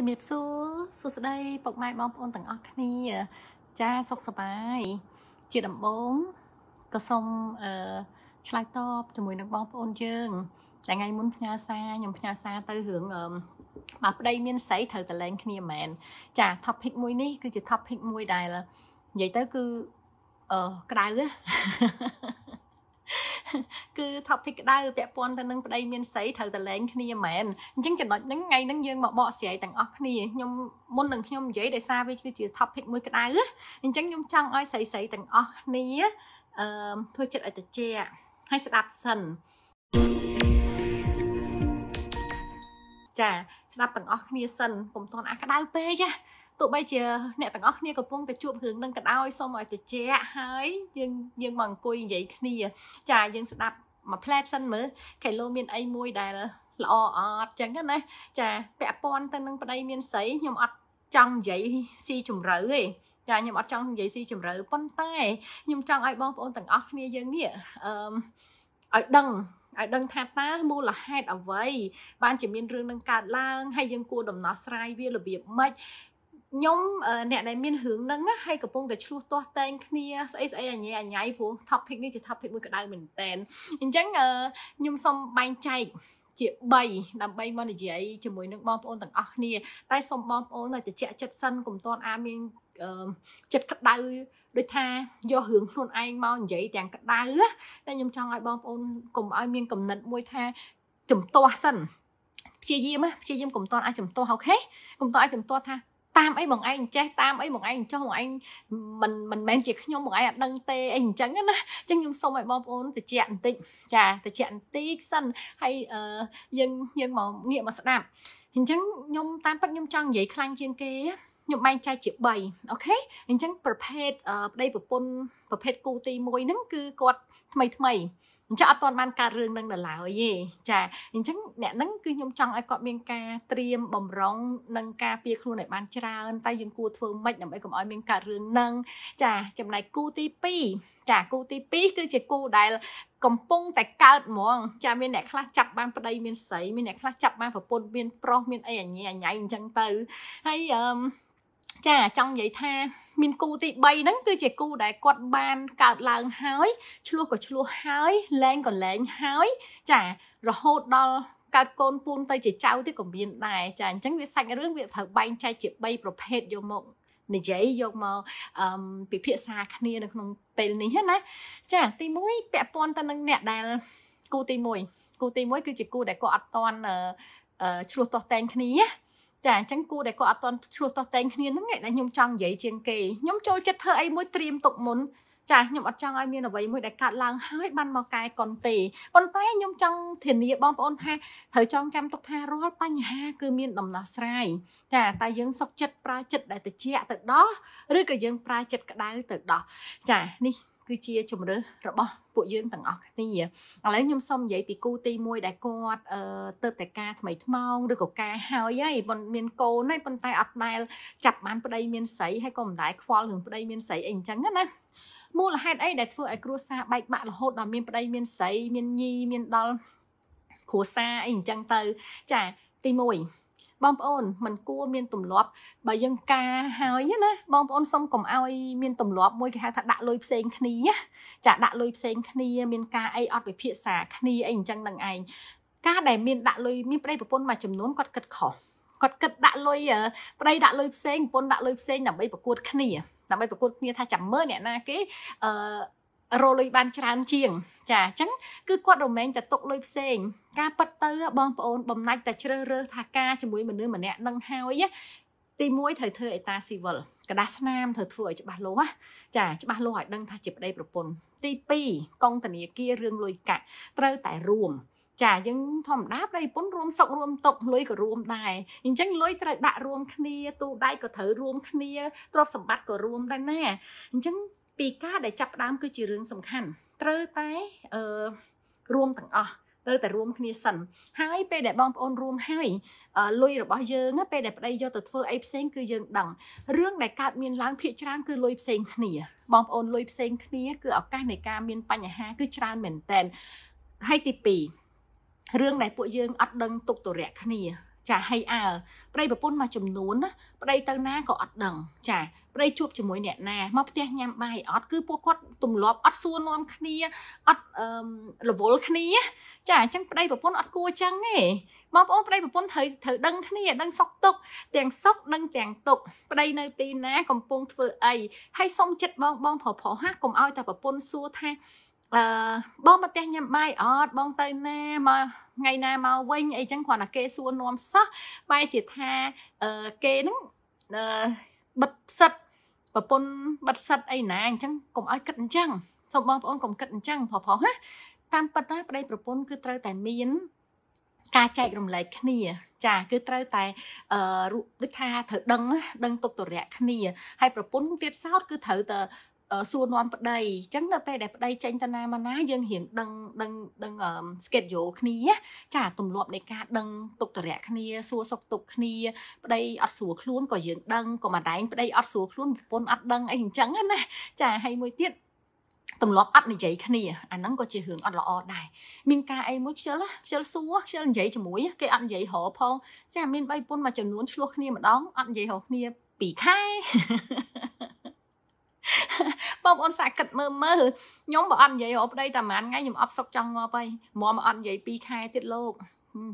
ជំរាបសួរសួស្តីពុកម៉ែបងប្អូនទាំងអស់គ្នាចាសុខសប្បាយជាដំបូងក៏សូមអឺឆ្លើយតបជាមួយនឹងបងប្អូនយើងតែថ្ងៃមុនផ្ញើសារខ្ញុំផ្ញើសារទៅរឿងបើប្តីមានស្រីត្រូវតលែងគ្នាមែនចា topic មួយនេះគឺជា topic មួយដែលនិយាយទៅគឺអឺក្តៅគឺ topic ក្តៅពាក់ព័ន្ធទៅនឹងប្តីមានសីត្រូវតលែងគ្នាមែនអញ្ចឹងចំណុចហ្នឹងថ្ងៃហ្នឹងយើងមកបកស្រាយទាំងអស់គ្នាខ្ញុំមុននឹងខ្ញុំនិយាយដោយសារវាគឺជា topic មួយក្តៅអញ្ចឹងខ្ញុំចង់ឲ្យស្រីស្រីទាំងអស់គ្នាអឺធ្វើចិត្តឲ្យត្រជាក់ហើយស្ដាប់សិនចាស្ដាប់ទាំងអស់គ្នាសិនកុំតន់អាក្តៅពេកចាទោះបីជាអ្នកទាំងអស់គ្នាកំពុងតែជួបរឿងនឹងក៏ដោយសូមឲ្យជជែកហើយយើងយើងមកអង្គុយនិយាយគ្នា ចាយើង ស្ដាប់មួយផ្លែសិនមើលខេឡូមានអីមួយដែលល្អអត់ចឹងណាចាពាក់ព័ន្ធទៅនឹងប្តីមានស្រីខ្ញុំអត់ចង់និយាយស៊ីជំរឿទេចាខ្ញុំអត់ចង់និយាយស៊ីជំរឿប៉ុន្តែខ្ញុំចង់ឲ្យបងប្អូនទាំងអស់គ្នាយើងនេះអឺឲ្យដឹងឲ្យដឹងថាតើមូលហេតុអ្វីបានជាមានរឿងនឹងកើតឡើងហើយយើងគួរដំណោះស្រាយវារបៀបម៉េចខ្ញុំអ្នកដែលមានរឿងហ្នឹងហើយកំពុងតែឆ្លោះទាស់តែងគ្នាស្អីស្អីអញ្ញែអញ្ញៃព្រោះ topic នេះជា topic មួយក្តៅមែនតែនអញ្ចឹងខ្ញុំសូមបែងចែកជា3ដើម្បីមកនិយាយជាមួយនឹងបងប្អូនទាំងអស់គ្នាតែសូមបងប្អូនតែជាក់ចិត្តសិនកុំតន់អាមានចិត្តក្តៅដូចថាយករឿងខ្លួនឯងមកនិយាយទាំងក្តៅតែខ្ញុំចង់ឲ្យបងប្អូនកុំឲ្យមានកំណត់មួយថាចំទាស់សិនព្យាយាមព្យាយាមកុំតន់អាចចំទាស់អូខេកុំតន់អាចចំទាស់ថាតាមអីបងឯងចេះតាមអីបងឯងចោះបងឯងមិនមិនមែនជាខ្ញុំបងឯងអត់ដឹងទេអីអញ្ចឹងណាអញ្ចឹងខ្ញុំសូមឲ្យបងប្អូនតិចបន្តិចចាតិចបន្តិចសិនហើយយើងយើងមកងាកមកស្ដាប់អញ្ចឹងខ្ញុំតាមពិតខ្ញុំចង់និយាយខ្លាំងជាងគេខ្ញុំបែងចែកជា3អូខេអញ្ចឹងប្រភេទប្តីប្រពន្ធប្រភេទគូទី1ហ្នឹងគឺគាត់ថ្មីថ្មីអញ្ចឹងអត់ទាន់បានកើតរឿងនឹងដល់ឡើយទេចាអញ្ចឹងអ្នកហ្នឹងគឺខ្ញុំចង់ឲ្យគាត់មានការត្រៀមបំរុងនិងការពារខ្លួនឲ្យបានច្រើនតែយើងគួរធ្វើម៉េចដើម្បីកុំឲ្យមានកើតរឿងហ្នឹងចាចំណែកគូទី2ចាគូទី2គឺជាគូដែល កំពុងតែកើតហ្មង ចាមានអ្នកខ្លះចាប់បានប្តី មានស្រីមាន អ្នកខ្លះចាប់បានប្រពន្ធមានប្រុសមានអីអញ្ញាអញ្ញៃអញ្ចឹងទៅហើយអឺចាចង់និយាយថាមានគូទី3ហ្នឹងគឺជាគូដែលគាត់បានកើតឡើងហើយឆ្លោះក៏ឆ្លោះហើយលែងក៏លែងហើយ ចារហូតដល់កើតកូនពូនទៅជាចៅទៀតក៏មានដែរចាអញ្ចឹងវាសាច់រឿងវាត្រូវបែងចែកជា3ប្រភេទយកមក និយាយយកមកអឺពិភាក្សាគ្នានៅក្នុងពេលនេះណា ចាទី1ពាក់ព័ន្ធទៅនឹងអ្នកដែល គូទី1គូទី1គឺជាគូដែលគាត់អត់តន់ឆ្លោះទាស់តែងគ្នាចាអញ្ចឹងគូដែលគាត់អត់តន់ឆ្លោះតោះតែងគ្នាហ្នឹងឯងខ្ញុំចង់និយាយជាងគេខ្ញុំចូលចិត្តធ្វើអីមួយត្រៀមទុកមុនចាខ្ញុំអត់ចង់ឲ្យមានអ្វីមួយដែលកាត់ឡើងហើយបានមកកែកុនទេប៉ុន្តែខ្ញុំចង់ធានាបងប្អូនថាត្រូវចងចាំទុកថារាល់បញ្ហា គឺមានដំណោះស្រាយចាតែយើង សុកចិត្តប្រើចិត្តដែលត្រជាក់ទៅដោះឬក៏យើងប្រើចិត្តក្តៅទៅដោះចានេះគឺជាជំរើសរបស់ពួកយើងទាំងអស់គ្នាឥឡូវខ្ញុំសូមនិយាយពីគូទី1ដែលគាត់ទៅតែការថ្មីថ្មោងឬក៏ការហើយហើយមិនមានកូនហើយប៉ុន្តែអត់ដែលចាប់បានប្តីមានស្រីហើយក៏មិនដែលខ្វល់រឿងប្តីមានស្រីអីអញ្ចឹងណាមូលហេតុអីដែលធ្វើឲ្យគ្រួសារបែកបាក់រហូតដល់មានប្តីមានស្រីមានញីមានដល់គ្រួសារអីអញ្ចឹងទៅចាទី1បងប្អូនมันគួរមានទម្លាប់បើយើងការហើយណាបងប្អូនសុំកុំឲ្យមានទម្លាប់មួយគេហៅថាដាក់លុយផ្សេងគ្នាចាដាក់លុយផ្សេងគ្នា មានការអីអត់វិភាសាគ្នាអីអញ្ចឹងនឹងឯងការដែលមានដាក់លុយមានប្តីប្រពន្ធមួយចំនួនគាត់គិតខុសគាត់គិតដាក់លុយប្តីដាក់លុយផ្សេងប្រពន្ធដាក់លុយផ្សេងដើម្បីប្រកួតគ្នាដើម្បីប្រកួតគ្នាថាចាំមើលអ្នកណាគេអឺរលុយបានច្រើនជាង ចាអញ្ចឹងគឺគាត់រមែងតែຕົកលុយផ្សេងការប៉ັດទៅបងប្អូនបំណាច់តែជ្រើសរើសថាការជាមួយមនុស្សម្នាក់នឹងហើយទី1ត្រូវធ្វើអេតាស៊ីវិលกระดาษស្នាមត្រូវធ្វើឲ្យច្បាស់លាស់ចាច្បាស់លាស់ឲ្យដឹងថាជាប្តីប្រពន្ធទី2កងធនាគាររឿងលុយកាក់ត្រូវតែរួមចាយើងធម្មតាប្តីប្រពន្ធរួមសុករួមទុកលុយក៏រួមដែរអញ្ចឹងលុយត្រូវដាក់រួមគ្នាទូដៃក៏ត្រូវរួមគ្នាទ្រព្យសម្បត្តិក៏រួមដែរណាអញ្ចឹងពីការដែលចាប់ផ្ដើមគឺជារឿងសំខាន់ត្រូវតែអឺរួមទាំងអស់ត្រូវតែរួមគ្នាសិនហើយពេលដែលបងប្អូនរួមហើយលុយរបស់យើងពេលដែលប្តីយកទៅធ្វើអីផ្សេងគឺយើងដឹងរឿងដែលកើតមានឡើងភាកច្រើនគឺលុយផ្សេងគ្នាបងប្អូនលុយផ្សេងគ្នាគឺឱកាសនៃការមានបញ្ហាគឺច្រើនមែនតើហើយទី2រឿងដែលពួកយើងអត់ដឹងទុកទរៈគ្នាចាហើយអើប្តីប្រពន្ធមួយចំនួនណាប្តីទៅណាក៏អត់ដឹង ចាប្តីជួបជាមួយ អ្នកណាមកផ្ទះញ៉ាំបាយអត់គឺពួកគាត់ទំលាប់អត់សួរនាំគ្នាអត់អឺរវល់គ្នា ចាអញ្ចឹងប្តីប្រពន្ធអត់គួរអញ្ចឹងទេបងប្អូនប្តីប្រពន្ធត្រូវត្រូវដឹងគ្នា ដឹងសុកទុក ទាំងសុកដឹងទាំងទុក ប្តីនៅទីណាកំពុងធ្វើអីហើយសុំចិត្តបងបងប្រុសប្រុសហ่ะកុំឲ្យតែប្រពន្ធសួរថាអឺបងមកផ្ទះញ៉ាំបាយអត់បងទៅណាមកថ្ងៃណាមកវិញអីចឹងគ្រាន់តែគេសួរនាំសោះបែរជាថាអឺគេហ្នឹងអឺបិទសិតប្រពន្ធបិទសិតអីណាអញ្ចឹងកុំឲ្យគិតអញ្ចឹងសូមបងប្អូនកុំគិតអញ្ចឹងផផណាតាមពិតណាប្តីប្រពន្ធគឺត្រូវតែមានការចែករំលែកគ្នា ចាគឺត្រូវតែអឺដូចថាត្រូវដឹងដឹងទុកតរៈគ្នាហើយប្រពន្ធទៀតសោត គឺត្រូវតែសួរនាំប្តីអញ្ចឹងនៅពេលដែលប្តីចេញទៅណាមកណាយើងរៀងដឹងដឹងដឹង schedule គ្នា ចាទម្លាប់នៃការ ដឹងទុកតរៈគ្នាសួរសុខទុក្ខគ្នាប្តីអត់ស្រួលខ្លួនក៏យើងដឹងក៏ម្ដែងប្តីអត់ស្រួលខ្លួនប្រពន្ធអត់ដឹងអីអញ្ចឹងណាចាហើយមួយទៀតទម្លាប់អត់និយាយគ្នាអាហ្នឹងក៏ជារឿងអត់ល្អដែរមានការអីមួយខ្ជិលខ្ជិលសួរខ្ជិលនិយាយជាមួយគេអត់និយាយរហផង ចា មាន3ពុនមួយចំនួនឆ្លោះគ្នាម្ដងអត់និយាយរហគ្នា2ខែបងប្អូនសាគិតមើលមើលខ្ញុំបើអត់និយាយរប្តីតាម៉ានថ្ងៃខ្ញុំអត់សុកចង់ងាប់ហើយមកអត់និយាយ2ខែទៀតលោក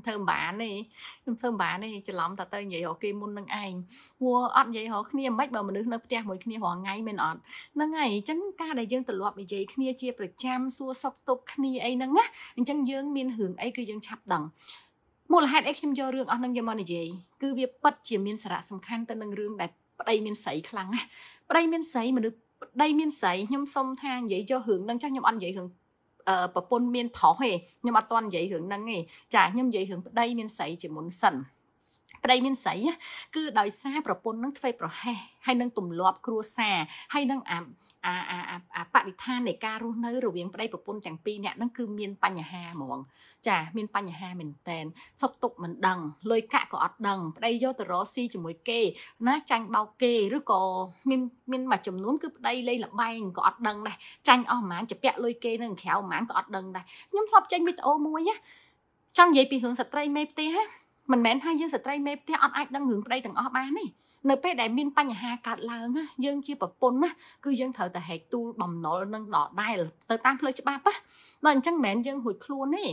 ធ្វើមិនបានទេខ្ញុំធ្វើមិនបានទេច្រឡំតទៅនិយាយរកគេមុននឹងឯងវល់អត់និយាយរកគ្នាមិនបើមនុស្សនៅផ្ទះមួយគ្នារាល់ថ្ងៃមែនអត់ហ្នឹងហើយអញ្ចឹងការដែលយើងទ្រលាប់និយាយគ្នាជាប្រចាំសួរសុខទុក្ខគ្នាអីហ្នឹងណាអញ្ចឹងយើងមានរឿងអីគឺយើងឆាប់ដឹងមូលហេតុអីខ្ញុំយករឿងអស់ហ្នឹងយកមកនិយាយគឺវាពិតជាមានសារៈសំខាន់ទៅនឹងរឿងដែលប្តីមានស្រីខ្លាំងណាប្តីមានស្រីមនុស្សប្តីមានស្រីខ្ញុំសុំថានិយាយយករឿងហ្នឹងចុះខ្ញុំអត់និយាយរឿងអឺប្រពន្ធមានប្រុសទេខ្ញុំអត់តន់និយាយរឿងហ្នឹងទេចាខ្ញុំនិយាយរឿងប្តីមានស្រីជាមុនសិនប្តីមានស្រីគឺដោយសារប្រពន្ធនឹងធ្វើប្រហែសហើយនឹងទម្លាប់គ្រួសារហើយនឹងអាអាអាអាបរិធាននៃការរស់នៅ រវាងប្តីប្រពន្ធទាំងពីរអ្នកហ្នឹងគឺមានបញ្ហាហ្មង ចា មានបញ្ហាមែនតែនសុខទុក្ខមិនដឹងលុយកាក់ក៏អត់ដឹងប្តីយកទៅរកស៊ីជាមួយគេណាចាញ់បោកគេឬក៏មានមានមួយចំនួនគឺប្តីលេងលបែងក៏អត់ដឹងដែរចាញ់អស់ប្រហែលជាពាក់លុយគេនៅក្រៅប្រហែលក៏អត់ដឹងដែរខ្ញុំធ្លាប់ចេញវីដេអូមួយណាចង់និយាយពីរឿងស្ត្រីមេផ្ទះណាមិនមែនថាយើងស្ត្រីមេផ្ទះអត់អាចដឹងរឿងប្តីទាំងអស់បានទេនៅពេលដែលមានបញ្ហាកើតឡើងយើងជាប្រពន្ធណាគឺយើងត្រូវតែហែកទូលបំណុលនឹងដដែលទៅតាមផ្លូវច្បាប់ណាបើអញ្ចឹងមិនមែនយើងហួចខ្លួនទេ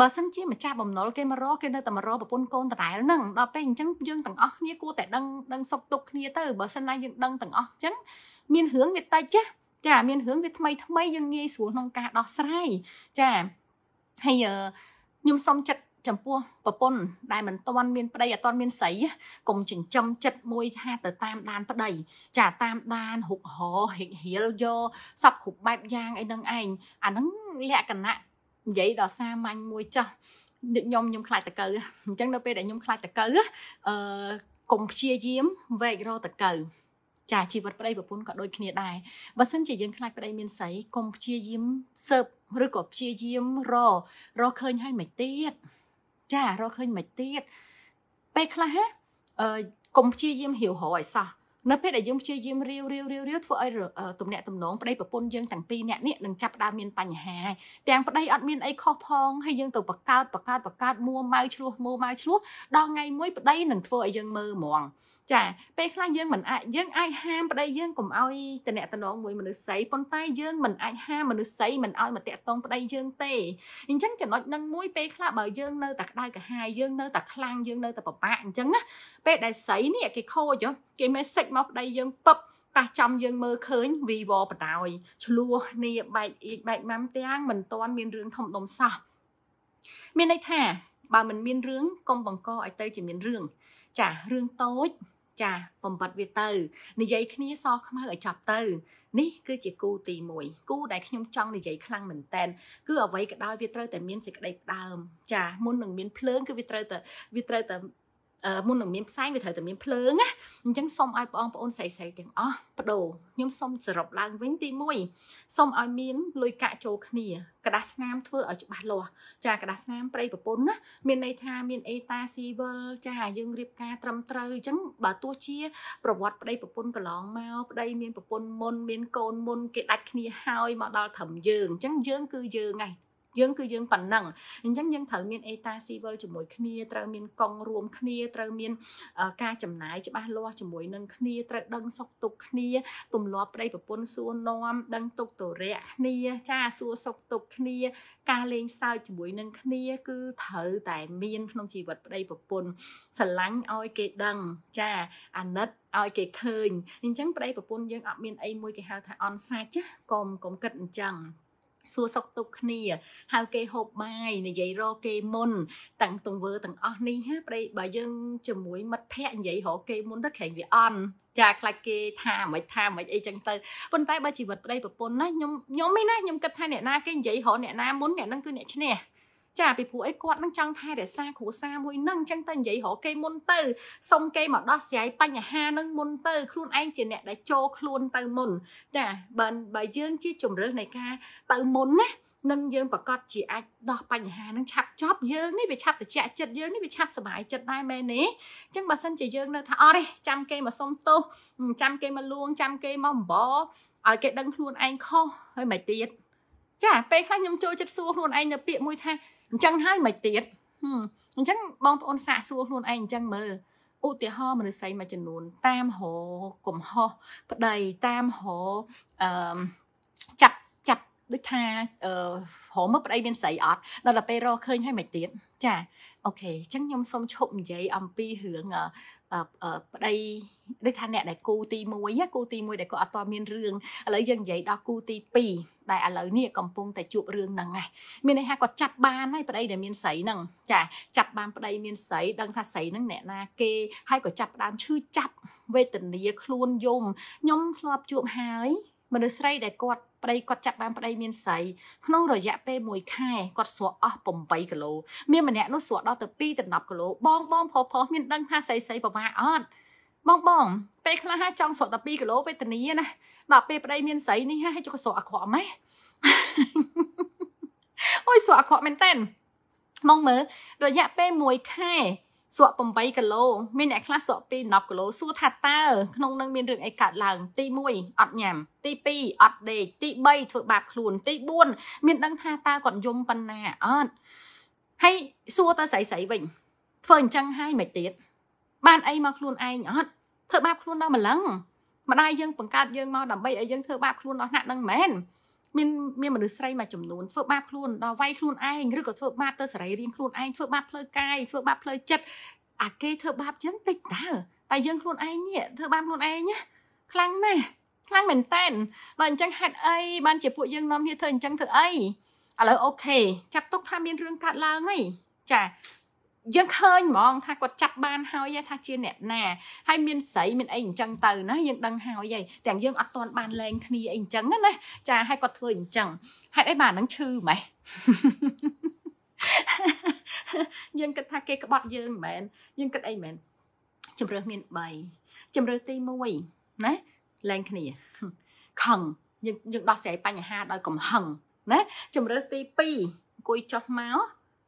បើសិនជាម្ចាស់បំណុលគេមករកគេនៅតែមករកប្រពន្ធកូនដដែលហ្នឹងដល់ពេលអញ្ចឹងយើងទាំងអស់គ្នាគួរតែដឹងដឹងសុខទុក្ខគ្នាទៅបើសិនណាយើងដឹងទាំងអស់អញ្ចឹងមានរឿងវាតិចចាចា មានរឿងវាថ្មីថ្មីយើងងាយស្រួលក្នុងការដោះស្រាយចាហើយខ្ញុំសូមចិត្តចំពោះប្រពន្ធដែលមិនទាន់មានប្តីអត់ទាន់មានស្រីកុំចិញ្ចឹមចិត្តមួយថាទៅតាមដាន ប្តី ចាតាមដានរុករហិចហៀលយកសពគ្រប់បែបយ៉ាងអីនឹងឯងអាហ្នឹងលក្ខណៈនិយាយដល់សាមញ្ញមួយចាស់ខ្ញុំខ្ញុំខ្លាចតកៅអញ្ចឹងនៅពេលដែលខ្ញុំខ្លាចតកៅអឺកុំព្យាយាមវែករកតកៅចាជីវិតប្តីប្រពន្ធក៏ដូចគ្នាដែរបើសិនជាយើងខ្លាចប្តីមានស្រីកុំព្យាយាមសើបឬក៏ព្យាយាមរករកឃើញហើយមិនទៀតចារកឃើញមិនទៀតពេលខ្លះហ៎អឺកុំព្យាយាមរាវរកឲ្យសោះនៅពេលដែលយើងព្យាយាមរាវរាវរាវរាវធ្វើឲ្យទំនាក់ទំនងប្តីប្រពន្ធយើងទាំងពីរអ្នកនេះនឹងចាប់ផ្ដើមមានបញ្ហាហើយទាំងប្តីអត់មានអីខុសផងហើយយើងទៅបកកើតបកកើតបកកើតមួម៉ៅឆ្លោះមួម៉ៅឆ្លោះដល់ថ្ងៃមួយប្តីនឹងធ្វើឲ្យយើងមើលហ្មងចាពេលខ្លះយើងមិនអាចយើងអាចហាមប្តីយើងកុំឲ្យតំណតំណងមួយមនុស្សស្រីប៉ុន្តែយើងមិនអាចហាមមនុស្សស្រីមិនឲ្យមកតាក់ទងប្តីយើងទេអញ្ចឹងចំណុចនឹងមួយពេលខ្លះបើយើងនៅតែក្តៅក្រហាយយើងនៅតែខ្លាំងយើងនៅតែពិបាកអញ្ចឹងណាពេលដែលស្រីនេះគេខូចគេ message មកប្តីយើងពឹបប៉ះចំយើងមើលឃើញ vivo បដ ாய் ឆ្លោះនីបែកអ៊ីចបែកម៉ាំទាំងមិនទាន់ មានរឿងធំដុំសោះមានន័យថាបើមិនមានរឿងកុំបង្កឲ្យទៅ ជាមានរឿងចារឿងតូចចាបំបត្តិវាទៅនិយាយគ្នាសខ្មៅឲ្យចប់ទៅនេះគឺជាគូទី1គូដែលខ្ញុំចង់និយាយខ្លាំងមែនតែនគឺអ្វីក៏ដោយវាត្រូវតែមានសេចក្តីផ្ដើមចាមុននឹងមានភ្លើងគឺវាត្រូវតែវាត្រូវតែមុននឹងមានផ្សែងវាត្រូវតែមានភ្លើងណាអញ្ចឹងសូមឲ្យបងប្អូនស្រីស្រីទាំងអស់បដូរខ្ញុំសូមសរុបឡើងវិញទី1សូមឲ្យមានលុយកាក់ចូលគ្នាกระดาษស្នាមធ្វើឲ្យច្បាស់លាស់ចាกระดาษស្នាមប្រៃប្រពន្ធណាមានន័យថាមានអេតាស៊ីវិលចាយើងរៀបការត្រឹមត្រូវអញ្ចឹងបើទោះជាប្រវត្តិប្តីប្រពន្ធកន្លងមកប្តីមានប្រពន្ធមុនមានកូនមុនគេដាច់គ្នាហើយមកដល់ត្រឹមយើងអញ្ចឹងយើងគឺយើងហ្នឹងយើងគឺយើងប៉ុណ្ណឹងអញ្ចឹងយើងត្រូវមាន ETA civil ជាមួយគ្នាត្រូវមានកងរួម គ្នាត្រូវមាន ការចំណាយច្បាស់លាស់ជាមួយនឹងគ្នាត្រូវដឹងសុខទុក្ខគ្នា ទំលាប់ប្តីប្រពន្ធសួរនាំដឹងទុកទរៈគ្នាចាសួរសុខទុក្ខគ្នា ការលេងសើចជាមួយនឹងគ្នា គឺត្រូវតែមាន ក្នុងជីវិតប្តីប្រពន្ធស្រឡាញ់ឲ្យគេដឹងចាអាណិតឲ្យគេឃើញអញ្ចឹងប្តីប្រពន្ធយើងអត់មានអីមួយគេហៅថាអន់សាច់ណាកុំកុំគិតអញ្ចឹងសួរសុខទុក្ខគ្នាហៅគេហូបបាយនិយាយរកគេមុនទាំងទង្វើទាំងអស់នេះណាប្តីបើយើងជាមួយមិត្តភ័ក្តិនិយាយរកគេមុនទៅក្រែងវាអន់ចាខ្លាចគេថាមិនថាមិនអីចឹងទៅប៉ុន្តែបើជីវិតប្តីប្រពន្ធណាខ្ញុំខ្ញុំមិនណាខ្ញុំគិតថាអ្នកណាគេនិយាយរកអ្នកណាមុនអ្នកហ្នឹងគឺអ្នកឈ្នះចាពីព្រោះអីគាត់នឹងចង់ថែរក្សាគ្រួសារមួយនឹងអញ្ចឹងតែនិយាយរកគេមុនទៅសុំគេមកដោះស្រាយបញ្ហានឹងមុនទៅខ្លួនឯងជាអ្នកដែលចូលខ្លួនទៅមុនចាបើបើយើងជាជំរឿននៃការទៅមុនណានឹងយើងប្រកាសជាអាចដោះបញ្ហានឹងឆាប់ចប់យើងនេះវាឆាប់ត្រជាក់ចិត្តយើងនេះវាឆាប់សុបាយចិត្តដែរមែនទេអញ្ចឹងបើសិនជាយើងនៅថាអរេចាំគេមកសុំទោសចាំគេមកលួងចាំគេមកអំបោឲ្យគេដឹងខ្លួនឯងខុសហើយមិនទៀតចាពេលខ្លះខ្ញុំចូលចិត្តសួរខ្លួនឯងនៅពាក្យមួយថាអញ្ចឹងហើយមិនទៀតអញ្ចឹងបងប្អូនសាកសួរខ្លួនឯងអញ្ចឹងមើលឧទាហរណ៍មនុស្សស្រីមួយចំនួនតាមរកំហុសប្តីតាមរអឺចាប់ចាប់ដូចថាអឺរមើលប្តីមានស្រីអត់ដល់ទៅពេលរកឃើញ ហើយមិនទៀតចាអូខេអញ្ចឹងខ្ញុំសូមឈប់និយាយអំពីរឿងប្តីដូចថាអ្នកដែលគូទី1គូទី1ដែលគាត់អត់តមានរឿងឥឡូវយើងនិយាយដល់គូទី2ដែលឥឡូវនេះកំពុងតែជួបរឿងហ្នឹងហ่ะមានន័យថាគាត់ចាប់បានហើយប្តីដែលមានស្រីហ្នឹងចាចាប់បានប្តីមានស្រីដឹងថាស្រីហ្នឹងអ្នកណាគេហើយក៏ចាប់ផ្ដើមឈឺចាប់វេទនាខ្លួនយំខ្ញុំធ្លាប់ជួបហើយមនុស្សស្រីដែលគាត់ប្តីគាត់ចាប់បានប្តីមានស្រីក្នុង រយៈពេល1ខែគាត់ស្រក់អស់8គីឡូមានម្នាក់នោះស្រក់ដល់ទៅ2ដល់10គីឡូបងបងផផមានដឹងថាស្រីស្រីប្រមាអត់បងបងពេលខ្លះចង់ស្រក់12គីឡូវេទនីណាដល់ពេលប្តីមានស្រីនេះហ่าឲ្យគាត់ស្រក់អក្រក់ម៉េះអូយស្រក់អក្រក់មែនតើមកមើលរយៈពេល1ខែសក់8គីឡូមានអ្នកខ្លះសក់ពី10គីឡូសួរថាតើក្នុងនឹងមានរឿងអីកើតឡើង ទី1អត់ញ៉ាំទី2អត់ដេកទី3ធ្វើបាបខ្លួនទី4មានដឹងថាតើគាត់យំប៉ុណ្ណាអត់ហើយសួរទៅស្រីស្រីវិញធ្វើអញ្ចឹងហើយមិនទៀតបានអីមកខ្លួនឯងអត់ធ្វើបាបខ្លួនដល់ម្លឹងម្ដាយយើងបង្កើតយើងមកដើម្បីឲ្យយើងធ្វើបាបខ្លួនដល់ថ្នាក់ហ្នឹងមែនមានមានមនុស្សស្រីមួយចំនួនធ្វើបាបខ្លួនដល់វាយខ្លួនឯងឬក៏ធ្វើបាបទៅសរីរាង្គខ្លួនឯងធ្វើបាបផ្លូវកាយធ្វើបាបផ្លូវចិត្តអាគេធ្វើបាបចឹងតិចតើតែយើងខ្លួនឯងនេះធ្វើបាបខ្លួនឯងណាខ្លាំងណាស់ខ្លាំងមែនតែនដល់អញ្ចឹងហេតុអីបានជាពួកយើងនាំគ្នាធ្វើអញ្ចឹងធ្វើអីឥឡូវអូខេចាប់ទុកថាមានរឿងកើតឡើងហីចាយើងឃើញហ្មងថាគាត់ចាប់បានហើយ ថាជាអ្នកណាហើយមានស្រីមានអីអញ្ចឹងទៅណាយើងដឹងហើយហើយទាំងយើងអត់ទាន់បានលែងគ្នាអីអញ្ចឹងណាចាហើយគាត់ធ្វើអញ្ចឹងហេតុអីបាននឹងឈឺម៉េះយើងគិតថាគេក្បត់យើងមិនមែនយើងគិតអីមិនមែនជំរឿសមាន3ជំរឿសទី1ណាលែងគ្នាខឹងយើងយើងដោះស្រាយបញ្ហាដោយកំហឹងណាជំរឿសទី2អង្គុយចុះមក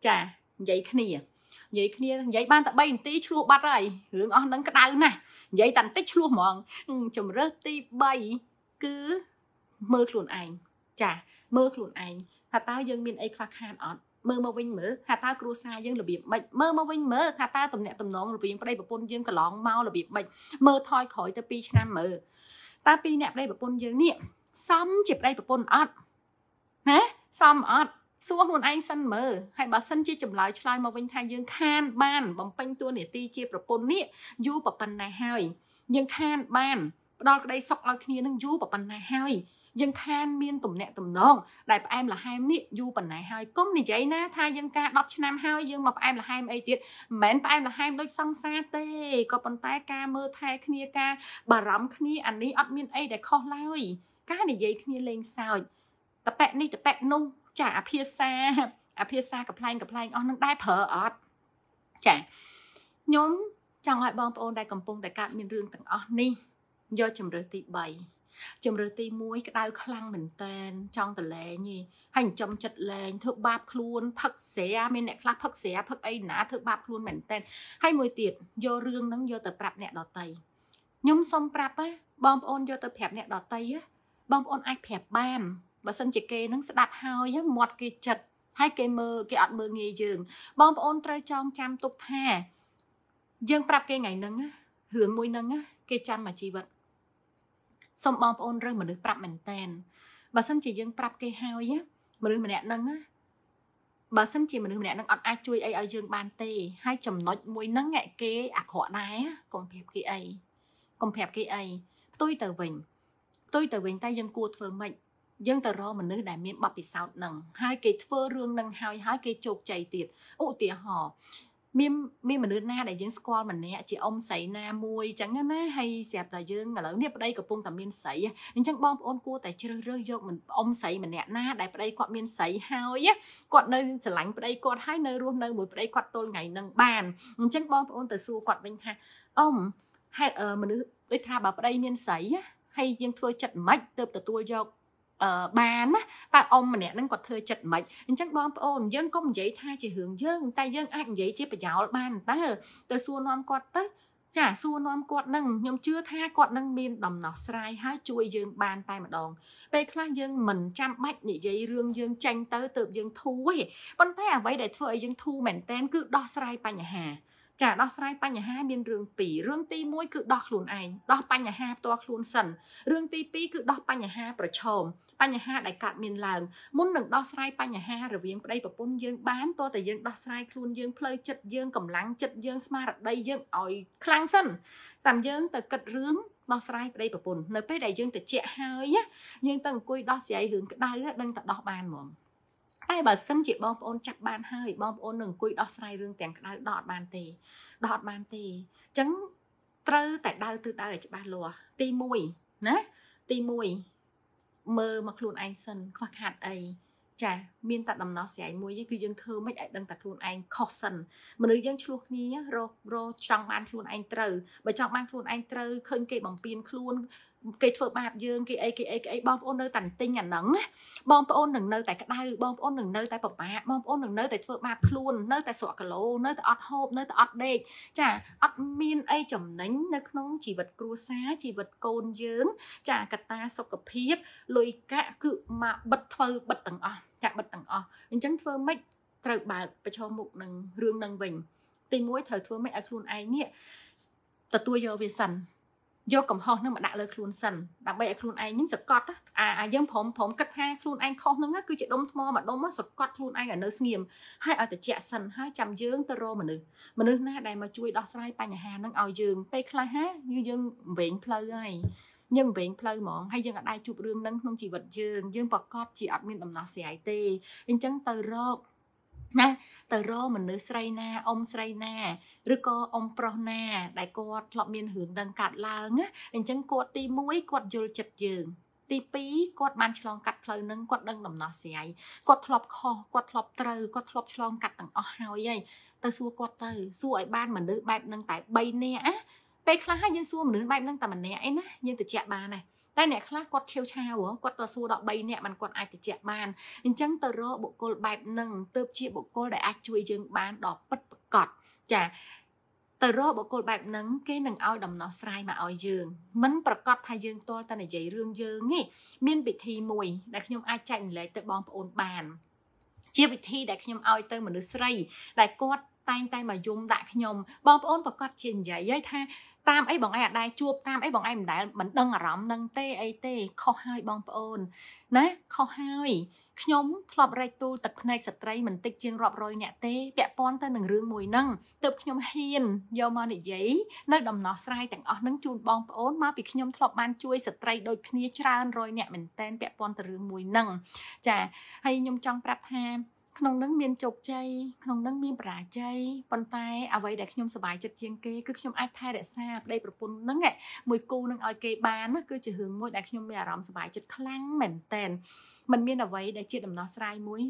ចានិយាយគ្នានិយាយគ្នានិយាយបានតែ3នាទីឆ្លោះបាត់ហើយរឿងអស់ហ្នឹងក្តៅណាស់និយាយតែបន្តិចឆ្លោះហ្មងជំរើសទី3គឺមើលខ្លួនឯងចាមើលខ្លួនឯងថាតើយើងមានអីខ្វះខាតអត់មើលមកវិញមើលថាតើគ្រួសារយើងរបៀបម៉េចមើលមកវិញមើលថាតើតំណែងតំណងរវាងប្តីប្រពន្ធយើងកន្លងមករបៀបម៉េចមើលថយក្រោយទៅ2ឆ្នាំមើលតើពីអ្នកប្តីប្រពន្ធយើងនេះសមជាប្តីប្រពន្ធអត់ណាសមអត់សួរខ្លួនឯងសិនមើលហើយបើសិនជាចម្លើយឆ្លើយមកវិញថាយើងខានបានបំពេញតួនាទីជាប្រពន្ធនេះយូរប៉ុណ្ណាហើយយើងខានបានផ្ដល់ក្តីសុខឲ្យគ្នានឹងយូរប៉ុណ្ណាហើយយើងខាន មានទំនាក់ទំនងដែលផ្អែមល្ហែមនេះយូរប៉ុណ្ណាហើយកុំនិយាយណាថាយើងការ10ឆ្នាំហើយយើងមកផ្អែមល្ហែមអីទៀតមិនមែនផ្អែមល្ហែមដូចសង្សារទេក៏ប៉ុន្តែការមើលថែ គ្នាការបារម្ភគ្នាអានេះអត់មានអីដែលខុសឡើយការនិយាយគ្នាលេងសើចតប៉ែកនេះតប៉ែកនោះចាអាភាសាអាភាសាកំ pl ែងកំ pl ែងអស់នឹងដែរប្រើអត់ចាខ្ញុំចង់ឲ្យបងប្អូនដែលកំពុងតែកើតមាន រឿងទាំងអស់នេះយកជំរឿទី3ជំរឿទី1ក្តៅខ្លាំងមែនតែនចង់តលែងឯងហើយចំចិត្តលែងធ្វើបាប ខ្លួនផឹកស្រាមានអ្នកខ្លះផឹកស្រាផឹកអីណាធ្វើបាបខ្លួនមែនតែនហើយមួយទៀតយករឿងហ្នឹងយកទៅប្រាប់អ្នកដតីខ្ញុំសូមប្រាប់ណាបងប្អូនយកទៅប្រាប់អ្នកដតីណាបងប្អូនអាចប្រាប់បានបើសិនជាគេនឹងស្ដាប់ហើយមាត់គេចិត្តហើយគេមើលគេអត់មើលងាយយើងបងប្អូនត្រូវចងចាំទុកថាយើងប្រាប់គេថ្ងៃហ្នឹងរឿងមួយហ្នឹងគេចាំមកជីវិតសូមបងប្អូនរើសមនុស្សប្រាប់មែនតែនបើសិនជាយើង ប្រាប់ គេហើយ មនុស្សម្នាក់ហ្នឹងបើសិនជាមនុស្សម្នាក់ហ្នឹងអត់អាចជួយអីឲ្យយើងបានទេហើយចំណុចមួយហ្នឹងគេអាក្រក់ដែរកុំប្រាប់គេអីកុំប្រាប់គេអីផ្ទុយទៅវិញផ្ទុយទៅវិញតែយើងគួរធ្វើម៉េចយើងទៅរកមនុស្សដែលមានបទពិសោធន៍នឹងហើយគេធ្វើរឿងនឹងហើយហើយគេជោគជ័យទៀតឧទាហរណ៍មានមានមនុស្សណាដែលយើងស្គាល់ម្នាក់ជាអ៊ំស្រីណាមួយអញ្ចឹងណាហើយស្រាប់តែយើងឥឡូវនេះប្តីកំពុងតែមានស្រីអញ្ចឹងបងប្អូនគួរតែជ្រើសរើសយកអ៊ំស្រីម្នាក់ណាដែលប្តីគាត់មានស្រីហើយគាត់នៅស្រឡាញ់ប្តីគាត់ហើយនៅរស់នៅមួយប្តីគាត់ទល់ថ្ងៃនឹងបានអញ្ចឹងបងប្អូនទៅសួរគាត់វិញថាអ៊ំហេតុមនុស្សដូចថាបើប្តីមានស្រីហើយយើងធ្វើចិត្តមិនខ្មិចទៅទទួលយកបានណាតើអ៊ំម្នាក់ហ្នឹងគាត់ធ្វើចិត្តមិនអញ្ចឹងបងប្អូន យើងក៏និយាយថាជារឿងយើង តែយើងអាចនិយាយជាប្រយោលបានតើទៅសួរនាំគាត់ទៅចាសួរនាំគាត់នឹងខ្ញុំជឿថាគាត់នឹងមានដំណោះស្រាយហើយជួយយើង បានតែម្ដងពេលខ្លះយើងមិនចាំបាច់និយាយរឿងយើងចាញ់ទៅទើបយើងធូរទេប៉ុន្តែអ្វីដែលធ្វើឲ្យយើងធូរមែនតែនគឺដោះស្រាយបញ្ហា ចាដោះស្រាយបញ្ហាមានរឿងពីររឿងទី1គឺដោះខ្លួនឯងដោះបញ្ហាផ្ទាល់ខ្លួនសិនរឿងទី2គឺដោះបញ្ហាប្រឈមបញ្ហាដែលកើតមានឡើងមុននឹងដោះស្រាយបញ្ហារវាងប្តីប្រពន្ធយើងបានតើតើយើងដោះស្រាយខ្លួនយើងផ្លូវចិត្តយើងកម្លាំងចិត្តយើងស្មារតីយើងឲ្យខ្លាំងសិនតាមយើង ទៅគិតរឿងដោះស្រាយប្តីប្រពន្ធនៅពេលដែលយើងត្រជាក់ហើយយើងទៅអង្គុយដោះស្រាយរឿងក្តៅដឹងតែដោះបានហ្មងតែបើសិនជាបងប្អូនចាប់បានហើយបងប្អូននឹងអង្គុយដោះស្រាយរឿងទាំងក្តៅដោះអត់បានទេដោះអត់បានទេអញ្ចឹងត្រូវតែដៅទិសដៅឲ្យច្បាស់លាស់ទី1ណាទី1មើលមកខ្លួនឯងសិនខ្វះខាតអីចាមានតែដំណោះស្រាយមួយទេគឺយើងធ្វើមិនឲ្យដឹងតែខ្លួនឯងខុសសិនមនុស្សយើងឆ្លោះគ្នារក រ ចង់បានខ្លួនឯងត្រូវបើចង់បានខ្លួនឯងត្រូវឃើញគេបំពេញខ្លួនគេធ្វើបាបយើង គេអីគេអីគេអីបងប្អូននៅតែទិញអាហ្នឹងបងប្អូននឹងនៅតែក្តៅបងប្អូននឹងនៅតែពិបាកបងប្អូននឹងនៅតែធ្វើបាបខ្លួននៅតែស្រក់គីឡូនៅតែអត់ហូបនៅតែអត់ដេកចាអត់មានអីចំណេញនៅក្នុងជីវិតគ្រួសារជីវិតកូនយើងចាកត្តាសុខភាពលុយកាក់គឺមកបិទធ្វើបិទទាំងអស់ការបិទទាំងអស់អញ្ចឹងធ្វើម៉េចត្រូវបើកប្រឈមមុខនឹងរឿងនឹងវិញទីមួយត្រូវធ្វើម៉េចឲ្យខ្លួនឯងនេះទទួលយកវាសិនយកកំហុសនឹងមកដាក់លើខ្លួនសិនដើម្បីឲ្យខ្លួនឯងនឹងសកត់អាអាយើងព្រមព្រមគិតថាខ្លួនឯងខុសនឹងគឺជាដុំថ្មមួយដុំសកត់ខ្លួនឯងឲ្យនៅស្ងៀមហើយឲ្យតិចសិនហើយចាំយើងទៅរកមនុស្សមនុស្សណាដែលមកជួយដោះស្រាយបញ្ហានឹងឲ្យយើងពេលខ្លះហាយើងយើងវែងផ្លូវហើយយើងវែងផ្លូវហ្មងហើយយើងអាចដែរជួបរឿងហ្នឹងក្នុងជីវិតយើង យើងប្រកាសជាអត់មានដំណោះស្រាយទេអញ្ចឹងទៅរកណាទៅរកមនុស្សស្រីណាអ៊ំស្រីណាឬក៏អ៊ំប្រុសណា ដែលគាត់ធ្លាប់មានរឿងដឹងកាត់ឡើងណាអញ្ចឹងគាត់ទី1គាត់យល់ចិត្តយើង ទី2គាត់បានឆ្លងកាត់ផ្លូវនឹងគាត់ដឹងដំណោះស្រាយគាត់ធ្លាប់ខុសគាត់ធ្លាប់ត្រូវគាត់ធ្លាប់ឆ្លងកាត់ទាំងអស់ហើយហើយទៅសួរគាត់ទៅសួរឲ្យបាន មនុស្សបែបនឹងតែ3នាក់ណាពេលខ្លះហើយយើងសួរមនុស្សបែបហ្នឹងតែម្នាក់ឯណាយើងទៅជាក់បានដែរតែអ្នកខ្លះគាត់ឆាវឆាវគាត់ទៅសួរដល់3នាក់ມັນគាត់អាចទៅជាក់បានអញ្ចឹងទៅរកបុគ្គលបែបហ្នឹងទៅជាបុគ្គលដែលអាចជួយយើងបានដល់ពិតប្រាកដចាទៅរកបុគ្គលបែបហ្នឹងគេនឹងឲ្យដំណោះស្រាយមកឲ្យយើងມັນប្រកាសថាយើងទាល់តែនិយាយរឿងយើងនេះមានពិធីមួយដែលខ្ញុំអាចចែកម្លែកទៅបងប្អូនបានជាវិធីដែលខ្ញុំឲ្យទៅមនុស្សស្រីដែលគាត់តែងតែមកយំដាក់ខ្ញុំបងប្អូនប្រកាសជានិយាយហើយថាតាមអីបងឯងអត់ដែរជួបតាមអីបងឯងមិនដែលមិនដឹងអារម្មណ៍នឹងទេអីទេខុសហើយបងប្អូនណាខុសហើយខ្ញុំធ្លាប់រែកទូលទឹកភ្នែកស្ត្រី មិនតិចជាងរាប់រយអ្នកទេពាក់ព័ន្ធទៅនឹងរឿងមួយហ្នឹងទើបខ្ញុំហ៊ានយកមកនិយាយនៅដំណោះស្រាយទាំងអស់ហ្នឹងជូនបងប្អូនមកពីខ្ញុំធ្លាប់បានជួយស្ត្រីដូចគ្នាច្រើនរយអ្នកមែនតែនពាក់ព័ន្ធទៅរឿងមួយហ្នឹងចាហើយខ្ញុំចង់ប្រាប់ថាក្នុងនឹងមានជោគជ័យក្នុងនឹងមានបរាជ័យប៉ុន្តែអ្វីដែលខ្ញុំសប្បាយចិត្តជាងគេគឺខ្ញុំអាចថែរក្សាប្តីប្រពន្ធនឹងមួយគូនឹងឲ្យគេបានណាគឺជារឿងមួយដែលខ្ញុំមានអារម្មណ៍សប្បាយចិត្តខ្លាំងមែនតែនมันមានអ្វីដែលជាដំណោះស្រាយមួយ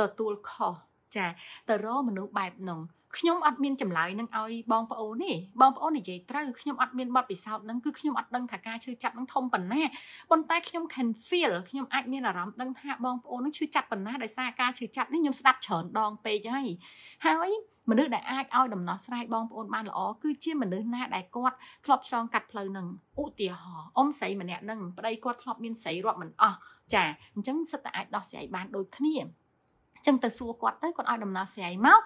ទទួលខុសចាទៅរកមនុស្សបែបនោះខ្ញុំអត់មានចម្លើយនឹងឲ្យបងប្អូនទេបងប្អូននិយាយត្រូវខ្ញុំអត់មានបទពិសោធន៍នឹងគឺខ្ញុំអត់ដឹងថាការឈឺចាប់នឹងធំប៉ុណ្ណាប៉ុន្តែខ្ញុំ can feel ខ្ញុំអាចមានអារម្មណ៍ដឹងថាបងប្អូននឹងឈឺចាប់ប៉ុណ្ណាដោយសារការឈឺចាប់នេះខ្ញុំស្ដាប់ច្រើនដងពេកហើយហើយមនុស្សដែលអាចឲ្យដំណោះស្រាយបងប្អូនបានល្អគឺជាមនុស្សណាដែលគាត់ធ្លាប់ឆ្លងកាត់ផ្លូវនឹងឧទាហរណ៍អ៊ំស្រីម្នាក់នឹងប្តីគាត់ធ្លាប់មានស្រីរាប់មិនអស់ចាអញ្ចឹងសិតតែអាចដោះស្រាយបានដូចគ្នាចឹងទៅសួរគាត់ទៅគាត់ឲ្យដំណោះស្រាយមក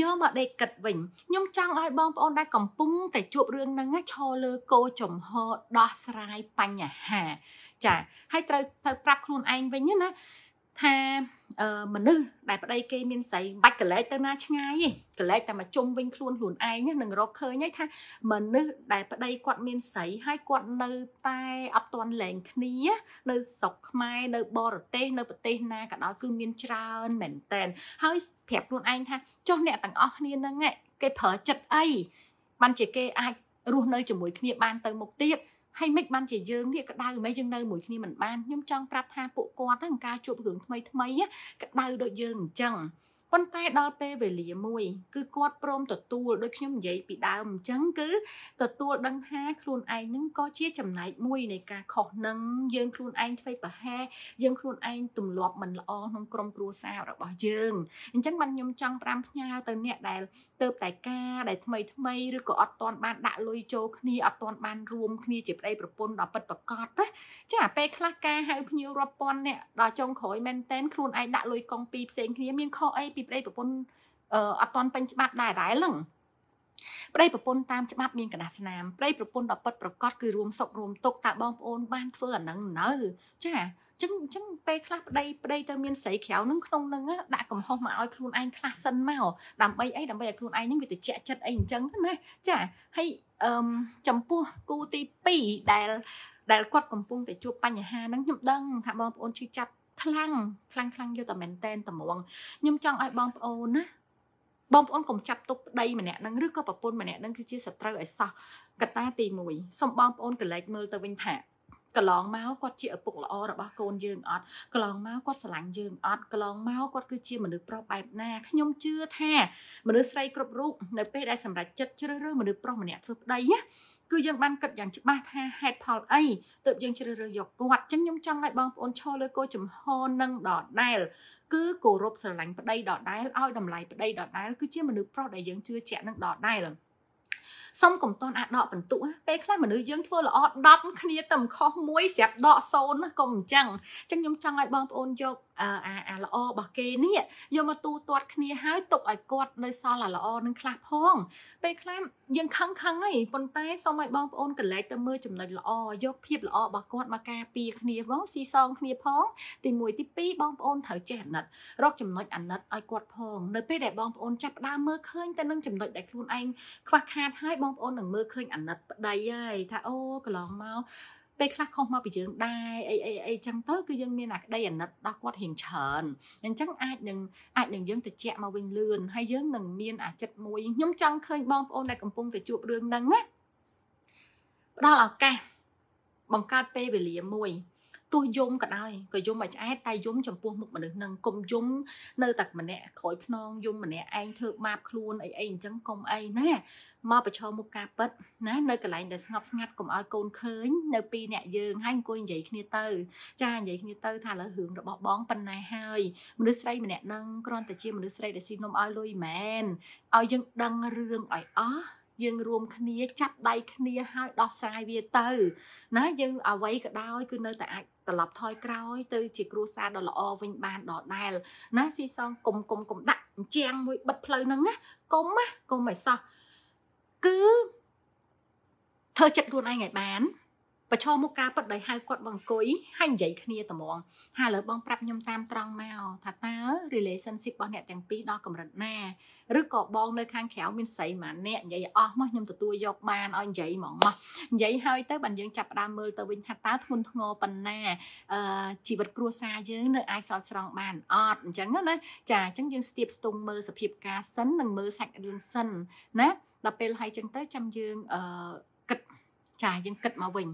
យកមកដេកគិតវិញខ្ញុំចង់ឲ្យបងប្អូនដែលកំពុងតែជួបរឿងហ្នឹងឈរលើគោចំហដោះស្រាយបញ្ហាចាហើយត្រូវទៅប្រាប់ខ្លួនឯងវិញណាថាអឺមនុស្សដែលប្តីគេមានស្រីបាច់កលែកទៅណាឆ្ងាយឯងកលែកតែមកជុំវិញខ្លួនខ្លួនឯងនឹងរកឃើញឯងថាមនុស្សដែលប្តីគាត់មានស្រីហើយគាត់នៅតែអត់ទាន់លែងគ្នា នៅស្រុកខ្មែរនៅ បរទេសនៅប្រទេសណាក៏ដោយគឺមានច្រើនមែនតែនហើយប្រាប់ខ្លួនឯងថាចុះអ្នកទាំងអស់គ្នានឹងគេប្រើចិត្តអីបានជាគេអាចរស់នៅជាមួយ គ្នាបាន ទៅមុខទៀតហើយមិនបានជាយើងនេះក្តៅមិនយើងនៅមួយគ្នាមិនបានខ្ញុំចង់ប្រាប់ថាពួកគាត់ហ្នឹងការជួបរឿងថ្មីថ្មីក្តៅដូចយើងអញ្ចឹងប៉ុន្តែដល់ពេលវេលាមួយគឺគាត់ព្រម ទទួលដូចខ្ញុំនិយាយពីដើមអញ្ចឹងគឺ ទទួលដឹងថាខ្លួនឯងនឹងក៏ជាចំណែកមួយនៃការខុសនឹងយើងខ្លួនឯងធ្វើប្រហែយើងខ្លួនឯងទម្លាប់មិនល្អក្នុងក្រុមគ្រួសាររបស់យើងអញ្ចឹងបានខ្ញុំចង់ប្រាំផ្ញើទៅអ្នកដែលទៅតែការដែលថ្មីថ្មីឬក៏អត់ទាន់បានដាក់លុយចូលគ្នាអត់ទាន់បានរួមគ្នាជាប្តីប្រពន្ធដល់ពិតប្រកបណាចាពេលខ្លះការហៅភ្ញៀវរាប់ពាន់អ្នកដល់ចុងក្រោយមែនតែនខ្លួនឯងដាក់លុយកងពីផ្សេងគ្នាមានខុសអីពីប្តីប្រពន្ធអត់តន់ពេញច្បាប់ដែរដែរហ្នឹង ប្តីប្រពន្ធតាមច្បាប់មានកណាស្នាមប្តីប្រពន្ធដល់ពិតប្រកបគឺរួមសុខរួមទុកតើបងប្អូន បានធ្វើអាហ្នឹងនៅចាចឹងចឹងពេលខ្លះប្តីប្តីទៅមានស្រីក្រៅនឹងក្នុងនឹងដាក់កំហុសមកឲ្យខ្លួនឯងខ្លះសិនមកដើម្បីអីដើម្បីឲ្យខ្លួនឯងនឹងវាតិចចិត្តអីអញ្ចឹងណាចាហើយអឺចំពោះគូទី2ដែលដែលគាត់កំពុងតែជួបបញ្ហាហ្នឹងខ្ញុំដឹង ថាបងប្អូនឈឺចាប់ខ្លាំងខ្លាំងខ្លាំងយល់តែមែនតែនត្មងខ្ញុំចង់ឲ្យបងប្អូនណាបងប្អូនកុំចាប់ទុកប្តីម្នាក់នឹងឬក៏ប្រពន្ធម្នាក់នឹងគឺជា សត្រូវឲ្យសោះកត្តាទី1សូមបងប្អូនកលែកមើលទៅវិញថាកន្លងមកគាត់ជាឪពុកល្អរបស់កូនយើងអត់កន្លងមកគាត់ស្រឡាញ់យើងអត់កន្លងមកគាត់គឺជាមនុស្សប្រុសបែបណាខ្ញុំជឿថាមនុស្សស្រីគ្រប់រូបនៅពេលដែលសម្រេចចិត្តជ្រើសរើសមនុស្សប្រុសម្នាក់ធ្វើប្តីណាគឺយើងបានគិតយ៉ាងច្បាស់ថាហេតុផលអីទើបយើងជ្រើសរើសយកគាត់អញ្ចឹងខ្ញុំចង់ឲ្យបងប្អូនឈរលើគោចំហនឹងដដែលគឺគោរពស្រឡាញ់ប្តីដដែលឲ្យតម្លៃប្តីដដែលគឺជាមនុស្សប្រុសដែលយើងជឿជាក់នឹងដដែលសុំកុំតន់អាចដកបន្ទុកពេលខ្លះមនុស្សយើងធ្វើល្អ10គ្នាតែមិនខុសមួយស្រាប់ដកសូន្យណាកុំអញ្ចឹងអញ្ចឹងខ្ញុំចង់ឲ្យបងប្អូនយកអាអាល្អរបស់គេនេះយកមកទូទាត់គ្នាហើយទុកឲ្យគាត់នៅសល់អាល្អនឹងខ្លះផងពេលខ្លះយើងខឹងខឹងហីប៉ុន្តែសូមឲ្យបងប្អូនកលែកទៅមើលចំណុចល្អយក ភាពល្អរបស់គាត់មកការពារគ្នាផងស៊ីសងគ្នា ផងទី1ទី2បងប្អូនត្រូវចេះអាណិតរកចំណុចអាណិតឲ្យគាត់ផងនៅពេលដែលបងប្អូនចាប់ផ្ដើមមើលឃើញទៅនឹងចំណុចដែលខ្លួនឯងខ្វះខាតហើយបងបងប្អូននឹងមើលឃើញអាណិតប្តីហើយថាអូកន្លងមកពេលខ្លះខុសមកពីយើងដែរអីអីអីចឹងទៅ គឺយើងមានអាក្តីអាណិតដល់គាត់រៀងច្រើនអញ្ចឹងអាចនឹងអាចនឹងយើងទៅជែកមកវិញលឿនហើយយើងនឹងមានអាចិតមួយខ្ញុំចង់ឃើញបងប្អូនដែលកំពុងទៅជួបរឿងហ្នឹងណាផ្ដល់ឱកាសបង្កើតពេលវេលាមួយទោះយំក៏ដោយក៏យំឲ្យឆ្អែតតែយំចំពោះមុខមនុស្សនឹងកុំយំនៅតែម្នាក់ក្រោយភ្នងយំម្នាក់ឯងធ្វើបាបខ្លួនអីអីអញ្ចឹងកុំអីណាមកប្រឈមមុខការពិតណានៅកន្លែងដែលស្ងប់ស្ងាត់កុំឲ្យកូនឃើញនៅពីអ្នកយើងហើយអង្គុយនិយាយគ្នាទៅ ចានិយាយគ្នាទៅថាលើរឿងរបស់បងប៉ុណ្ណាហើយ មនុស្សស្រីម្នាក់នឹងគ្រាន់តែជាមនុស្សស្រីដែលស៊ីនំឲ្យលុយមែនឲ្យយើងដឹងរឿងឲ្យអស់យើងរួមគ្នាចាប់ដៃគ្នាហើយដោះស្រាយវាទៅណាយើងអ្វីក៏ដោយគឺនៅតែអាចត្រឡប់ថយក្រោយទៅជាគ្រួសារដ៏ល្អវិញបានដដែលណាស៊ីសងគុំគុំគុំដាក់អញ្ចាំងមួយបិទផ្លូវហ្នឹងណាគុំណាគុំឲ្យសោះគឺធ្វើចិត្តខ្លួនឯងឲ្យបានប្រឈមមុខការពិតដោយហៅគាត់មកអង្គុយហើយនិយាយគ្នាត្មងហើយឥឡូវបងប្រាប់ខ្ញុំតាមត្រង់មកថាតើ relationship របស់អ្នកទាំងពីរដល់កម្រិតណាឬក៏បងនៅខាងក្រៅមានស្រីម៉ានអ្នកនិយាយអស់មកខ្ញុំទទួលយកបានឲ្យនិយាយហ្មងមកនិយាយហើយទៅបានយើងចាប់ផ្ដើមមើលទៅវិញថាតើធ្ងន់ធ្ងរប៉ុណ្ណាអឺជីវិតគ្រួសារយើងនៅអាចស្រោចស្រង់បានអត់អញ្ចឹងណាចាអញ្ចឹងយើងស្ទាបស្ទង់មើលសភាពការសិននិងមើលសាច់រឿងសិនណាដល់ពេលហើយអញ្ចឹងទៅចាំយើងអឺគិតចាយើងគិតមកវិញ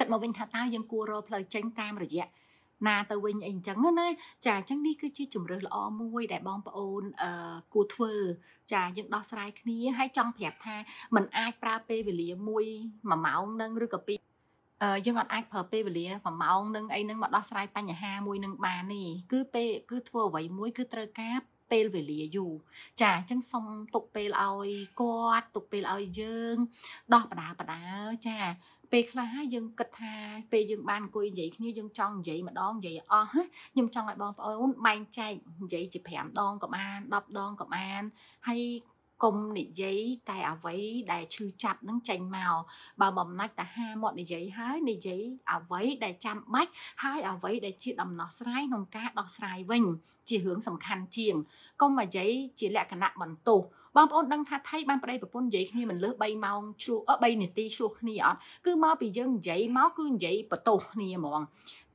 គិតមកវិញថាតើយើងគួររកផ្លូវចេញតាមរយៈណាទៅវិញអីអញ្ចឹងណាចាអញ្ចឹងនេះគឺជាជំរើសល្អមួយ ដែលបងប្អូនអឺគួរធ្វើចាយើងដោះស្រាយគ្នា ហើយចង់ប្រាប់ថាมันអាចប្រើពេលវេលាមួយ1ម៉ោងនឹងឬក៏ពីរអឺយើងអត់អាចប្រើពេលវេលា1ម៉ោងនឹងអីនឹងមកដោះស្រាយបញ្ហាមួយនឹងបានទេគឺពេលគឺធ្វើអ្វីមួយ គឺត្រូវការពេលវេលាយូរចាអញ្ចឹងសុំទុកពេលឲ្យគាត់ទុកពេលឲ្យយើងដោះបដាបដាចាពេលខ្លះហើយយើងគិតថាពេលយើងបានអង្គុយនិយាយគ្នាយើងចង់និយាយម្ដងនិយាយអស់ខ្ញុំចង់ឲ្យបងប្អូនបែងចែកនិយាយជា5ដងក៏បាន10ដងក៏បានហើយកុំនិយាយតែអ្វីដែលឈឺចាប់នឹងចេញមកបើបំណាច់តាហាមកនិយាយហើយនិយាយអ្វីដែលចាំបាច់ហើយអ្វីដែលជាដំណោះស្រាយក្នុងការដោះស្រាយវិញ ជារឿងសំខាន់ជាងកុំនិយាយជាលក្ខណៈបន្ទោសបងប្អូនដឹងថាថៃបានប្តីប្រពន្ធនិយាយគ្នាមិនលើស3ម៉ោងឆ្លោះ3នាទីឆ្លោះគ្នាអត់គឺមកពីយើងនិយាយមកគឺនិយាយបន្ទោសគ្នាហ្មង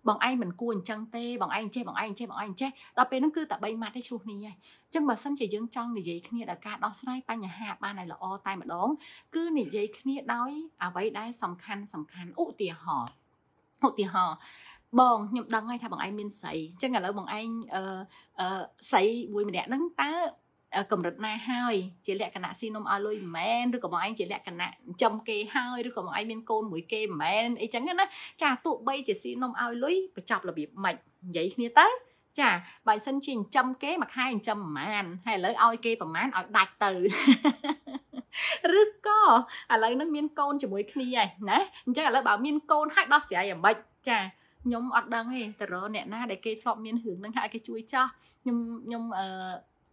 បងឯងមិនគួរអញ្ចឹងទេបងឯងចេះបងឯងចេះបងឯងចេះដល់ពេលហ្នឹងគឺតែ3ម៉ាត់ទេឆ្លោះនេះឯងអញ្ចឹងបើសិនជាយើងចង់និយាយគ្នាដល់ការដោះស្រាយបញ្ហាបានឲ្យល្អតែម្ដងគឺនិយាយគ្នាដោយអ្វីដែលសំខាន់សំខាន់ឧទាហរណ៍ឧទាហរណ៍បងខ្ញុំដឹងហើយថាបងឯងមានស្រីអញ្ចឹងឥឡូវបងឯងអឺស្រីមួយម្នាក់ហ្នឹងតើកម្រិតណាហើយជាលក្ខណៈស៊ីនំឲ្យលុយមិនមែនឬក៏បងឯងជាលក្ខណៈចំគេហើយឬក៏បងឯងមានកូនមួយគេមិនមែនអីចឹងណាចាទោះបីជាស៊ីនំឲ្យលុយបញ្ចប់របៀបម៉េចនិយាយគ្នាទៅចាបើសិនជាចិញ្ចឹមគេមួយខែចិញ្ចឹមប្រមាណហើយឥឡូវឲ្យគេប្រមាណឲ្យដាច់ទៅឬក៏ឥឡូវនឹងមានកូនជាមួយគ្នាហើយណាអញ្ចឹងឥឡូវបើ មានកូនហើយដោះស្រាយយ៉ាងម៉េចចាខ្ញុំអត់ដឹងទេតើរអ្នកណាដែលគេធ្លាប់មានរឿងហ្នឹងហើយគេជួយចោះខ្ញុំខ្ញុំអឺ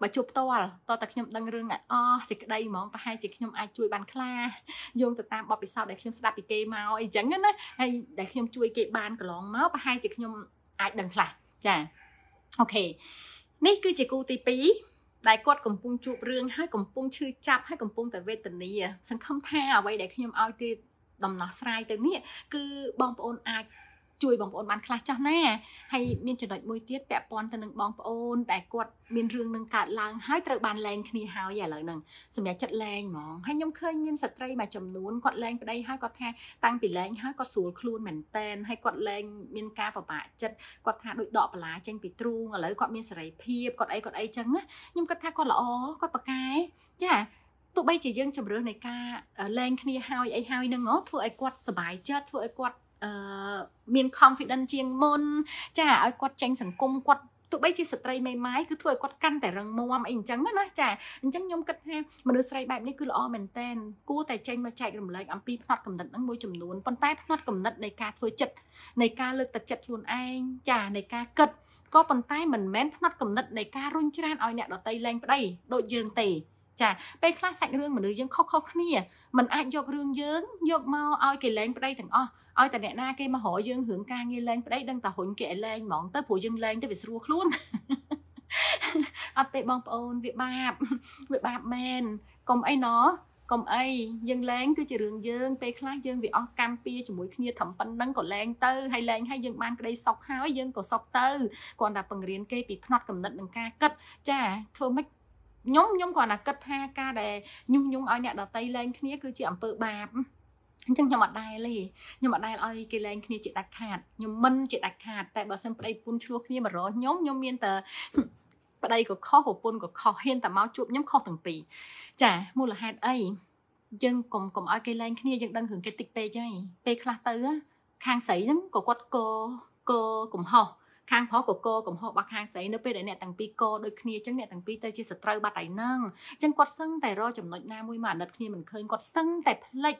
បើជួបផ្ទាល់តើតើខ្ញុំដឹងរឿងអស់សេចក្តីហ្មងប្រហែលជាខ្ញុំអាចជួយបានខ្លះយោងទៅតាមបទពិសោធន៍ដែលខ្ញុំស្ដាប់ពីគេមកអីចឹងណាហើយដែលខ្ញុំជួយគេ បានកន្លងមកប្រហែលជាខ្ញុំអាចដឹងខ្លះចាអូខេនេះគឺជាគូទី2ដែលគាត់កំពុងជួបរឿងហើយកំពុងឈឺចាប់ហើយកំពុងតែវេទនាសង្ឃឹមថាអ្វីដែលខ្ញុំឲ្យទីដំណោះស្រាយទៅនេះគឺបងប្អូនអាចជួយបងប្អូនបានខ្លះចាស់ណាហើយមានចំណុចមួយទៀតពាក់ព័ន្ធទៅនឹងបងប្អូនដែលគាត់មានរឿងនឹងកើតឡើងហើយត្រូវបានលែងគ្នាហើយឥឡូវហ្នឹងសម្រាប់ចិត្តលែងហ្មងហើយខ្ញុំឃើញមានស្ត្រីមួយចំនួនគាត់លែងប្តីហើយគាត់ថាតាំងពីលែងហើយគាត់ស្រួលខ្លួនមែនតែនហើយគាត់លែងមានការប្របាក់ចិត្តគាត់ថាដូចដកបន្លាចេញពីទ្រូងឥឡូវគាត់មានសេរីភាពគាត់អីគាត់អីចឹងណាខ្ញុំគាត់ថាគាត់ល្អគាត់ប្រកែចាទោះបីជាយើងជំរឿននៃការលែងគ្នាហើយអីហើយនឹងធ្វើឲ្យគាត់សុបាយចិត្តធ្វើឲ្យគាត់អឺមាន confidence ជាងមុន ចាឲ្យគាត់ចេញសង្គមគាត់ទោះបីជាស្ត្រីមេម៉ាយគឺធ្វើឲ្យគាត់កាន់តែរឹងមាំអីអញ្ចឹងណាចាអញ្ចឹងខ្ញុំគិតថាមនុស្សស្រីបែបនេះគឺល្អមែនតែនគួរតែចេញមកចែករំលែកអំពីផ្នត់គំនិតហ្នឹងមួយចំនួនប៉ុន្តែផ្នត់គំនិតនៃការធ្វើចិត្តនៃការលើកទឹកចិត្តខ្លួនឯងចានៃការគិតក៏ប៉ុន្តែមិនមែនផ្នត់គំនិតនៃការរុញច្រានឲ្យអ្នកដតីលែងប្តីដូចយើងទេ ចា ពេលខ្លះសាច់រឿងមនុស្សយើងខុសៗគ្នាมันអាចយករឿងយើងយកមកឲ្យគេលែងប្តីទាំងអស់ឲ្យតែអ្នកណាគេមករកយើងរឿងការងារលែងប្តីដឹងតែរុញគេឲ្យលែងហ្មងទៅព្រោះយើងលែងទៅវាស្រួលខ្លួនអត់ទេបងប្អូនវាបាបវាបាបមែនកុំអីណោកុំអីយើងលែងគឺជារឿងយើងពេលខ្លះយើងវាអស់កម្មពីជាមួយគ្នាធំប៉ុណ្ណឹងក៏លែងទៅហើយលែងហើយយើងបានក្តីសុខហើយយើងក៏សុខទៅគ្រាន់តែបង្រៀនគេពីផ្នត់កំណត់នឹងការគិតចាធ្វើម៉េចខ្ញុំខ្ញុំគ្រាន់តែគិតថាការដែលញុំញុំឲ្យអ្នកដតីលែងគ្នាគឺជាអំពើបាបអញ្ចឹងខ្ញុំអត់ដែលទេខ្ញុំអត់ដែលឲ្យគេលែងគ្នាជាដាច់ខាតខ្ញុំមិនជាដាច់ខាត តែបើសិនប្តីប្រពន្ធឆ្លោះគ្នាមករខ្ញុំខ្ញុំមានតែប្តីក៏ខុសប្រពន្ធក៏ខុសហ៊ានតែមកជួបខ្ញុំខុសទាំងពីរចាមូលហេតុអីយើងកុំកុំឲ្យគេលែងគ្នាយើងដឹងរឿងគេតិចពេកហើយពេលខ្លះទៅខាងស្រីហ្នឹងក៏គាត់កកកំហុសខាងប្រុសក៏កកំហុសរបស់ខាងស្រីនៅពេលដែលអ្នកទាំងពីរកដូចគ្នាអញ្ចឹងអ្នកទាំងពីរទៅជាសត្រូវបាត់ហើយហ្នឹងអញ្ចឹងគាត់សឹងតែរកចំណុចណាមួយមកអាណិតគ្នាមិនឃើញគាត់សឹងតែភ្លេច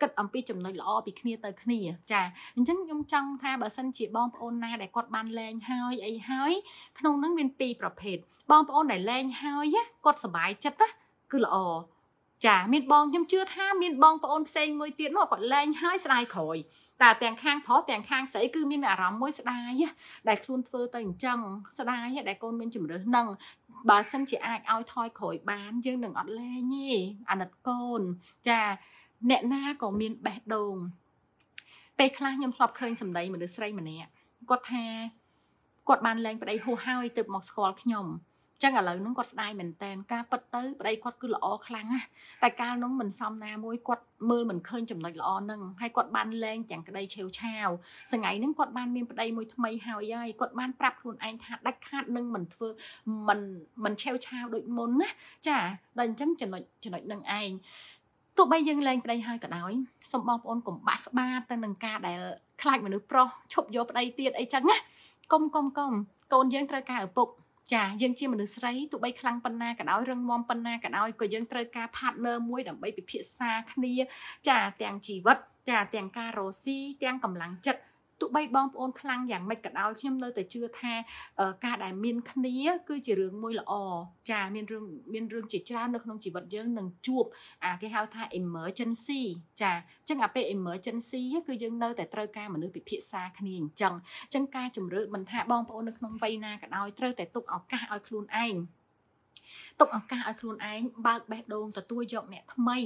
គិតអំពីចំណុចល្អពីគ្នាទៅគ្នា ចាអញ្ចឹងខ្ញុំចង់ថាបើសិនជាបងប្អូនណាដែលគាត់បានលែងហើយអីហើយ ក្នុងហ្នឹងមានពីរប្រភេទបងប្អូនដែលលែងហើយគាត់សុបាយចិត្តណាគឺល្អចាមានបងខ្ញុំជឿថាមានបងប្អូនផ្សេងមួយទៀតមកគាត់លែងហើយស្ដាយក្រោយតែទាំងខាងប្រុសទាំងខាងស្រីគឺមានអារម្មណ៍មួយស្ដាយដែលខ្លួនធ្វើទៅអញ្ចឹងស្ដាយដែលកូនមានជំរឿសនឹងបើសិនជាអាចឲ្យថយក្រោយ បាន យើងនឹង អត់លែងទេអាណិតកូនចាអ្នកណាក៏មានបេះដូងពេលខ្លះខ្ញុំស្បឃើញសម្ដី មនុស្សស្រីម្នាក់គាត់ថាគាត់បានលែងប្តីហួសហើយទើបមកស្គាល់ខ្ញុំចឹងឥឡូវហ្នឹងគាត់ស្ដាយមែនតែនការពិតទៅប្តីគាត់គឺល្អខ្លាំងណាស់តែកាលហ្នឹងមិនសមណាមួយគាត់មើលមិនឃើញចំណុចល្អហ្នឹងហើយគាត់បានលែងទាំងក្តីឆេវឆាវសងៃហ្នឹងគាត់បានមានប្តីមួយថ្មីហើយហើយគាត់បានប្រាប់ខ្លួនឯងថាដាច់ខាតនឹងមិនធ្វើមិនមិនឆេវឆាវដូចមុនណាចាដល់អញ្ចឹងចំណុចចំណុចហ្នឹងឯងទោះបីយើងលែងប្តីហើយក៏ដោយសូមបងប្អូនកុំបាក់ស្បាទៅនឹងការដែលខ្លាចមនុស្សប្រុសឈប់យកប្តីទៀតអីចឹងណាកុំកុំកុំកូនយើងត្រូវការឪពុកចាយើងជាមនុស្សស្រីទោះបីខ្លាំងប៉ុណ្ណាក៏ដោយរឹងមាំប៉ុណ្ណាក៏ដោយក៏យើងត្រូវការ partner មួយដើម្បីពិភាក្សាគ្នា ចាទាំងជីវិតចា ទាំងការរស់ស៊ីទាំងកម្លាំងចិត្តទោះបីបងប្អូនខ្លាំងយ៉ាងម៉េចក៏ដោយខ្ញុំនៅតែជឿថាការដែលមានគ្នា គឺជារឿងមួយល្អចាមានរឿងមានរឿងជាច្រើននៅក្នុងជីវិតយើងនឹងជួបអាគេហៅថា emergency ចាអញ្ចឹងអាពេល emergency គឺយើងនៅតែត្រូវការមនុស្សពិភាក្សាគ្នាអញ្ចឹងអញ្ចឹងការជំរឿមិនថាបងប្អូននៅក្នុងវ័យណាក៏ដោយត្រូវតែទុកឱកាសឲ្យខ្លួនឯងទុកឱកាសឲ្យខ្លួនឯងបើកបេះដូងទទួលយកអ្នកថ្មី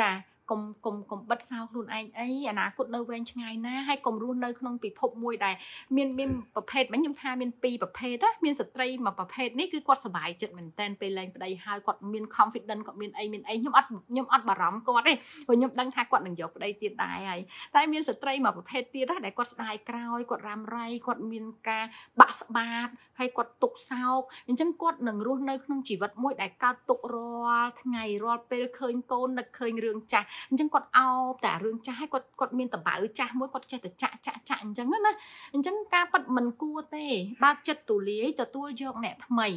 ចាកុំកុំកុំបិទសោខ្លួនឯងអីអនាគតនៅវែងឆ្ងាយណាហើយកុំរស់នៅក្នុងពិភពមួយដែលមានមានប្រភេទមិនខ្ញុំថាមានពីរប្រភេទណាមានស្ត្រីមួយប្រភេទនេះគឺគាត់សុបាយចិត្តមែនតែនពេលលែងប្តីហើយគាត់មាន confidence គាត់មានអីមានអីខ្ញុំអត់ខ្ញុំអត់បារម្ភគាត់ទេព្រោះខ្ញុំដឹងថាគាត់នឹងយកប្តីទៀតដែរហើយតែមានស្ត្រីមួយប្រភេទទៀតណាដែលគាត់ស្ដាយក្រោយគាត់រ៉ាំរ៉ៃគាត់មានការបាក់ស្បាត ហើយគាត់ទុកសោកអញ្ចឹងគាត់នឹងរស់នៅក្នុងជីវិតមួយដែលកើតទុករាល់ថ្ងៃរាល់ពេលឃើញកូននឹកឃើញរឿងចាស់អញ្ចឹងគាត់អោបតែរឿងចាស់ហើយគាត់គាត់មានតម្បើចាស់មួយគាត់ចេះតែចាក់ចាក់ចាក់អញ្ចឹងណាអញ្ចឹងការប៉ັດមិនគួរទេបើកចិត្តទូលាយទទួលយកអ្នកថ្មី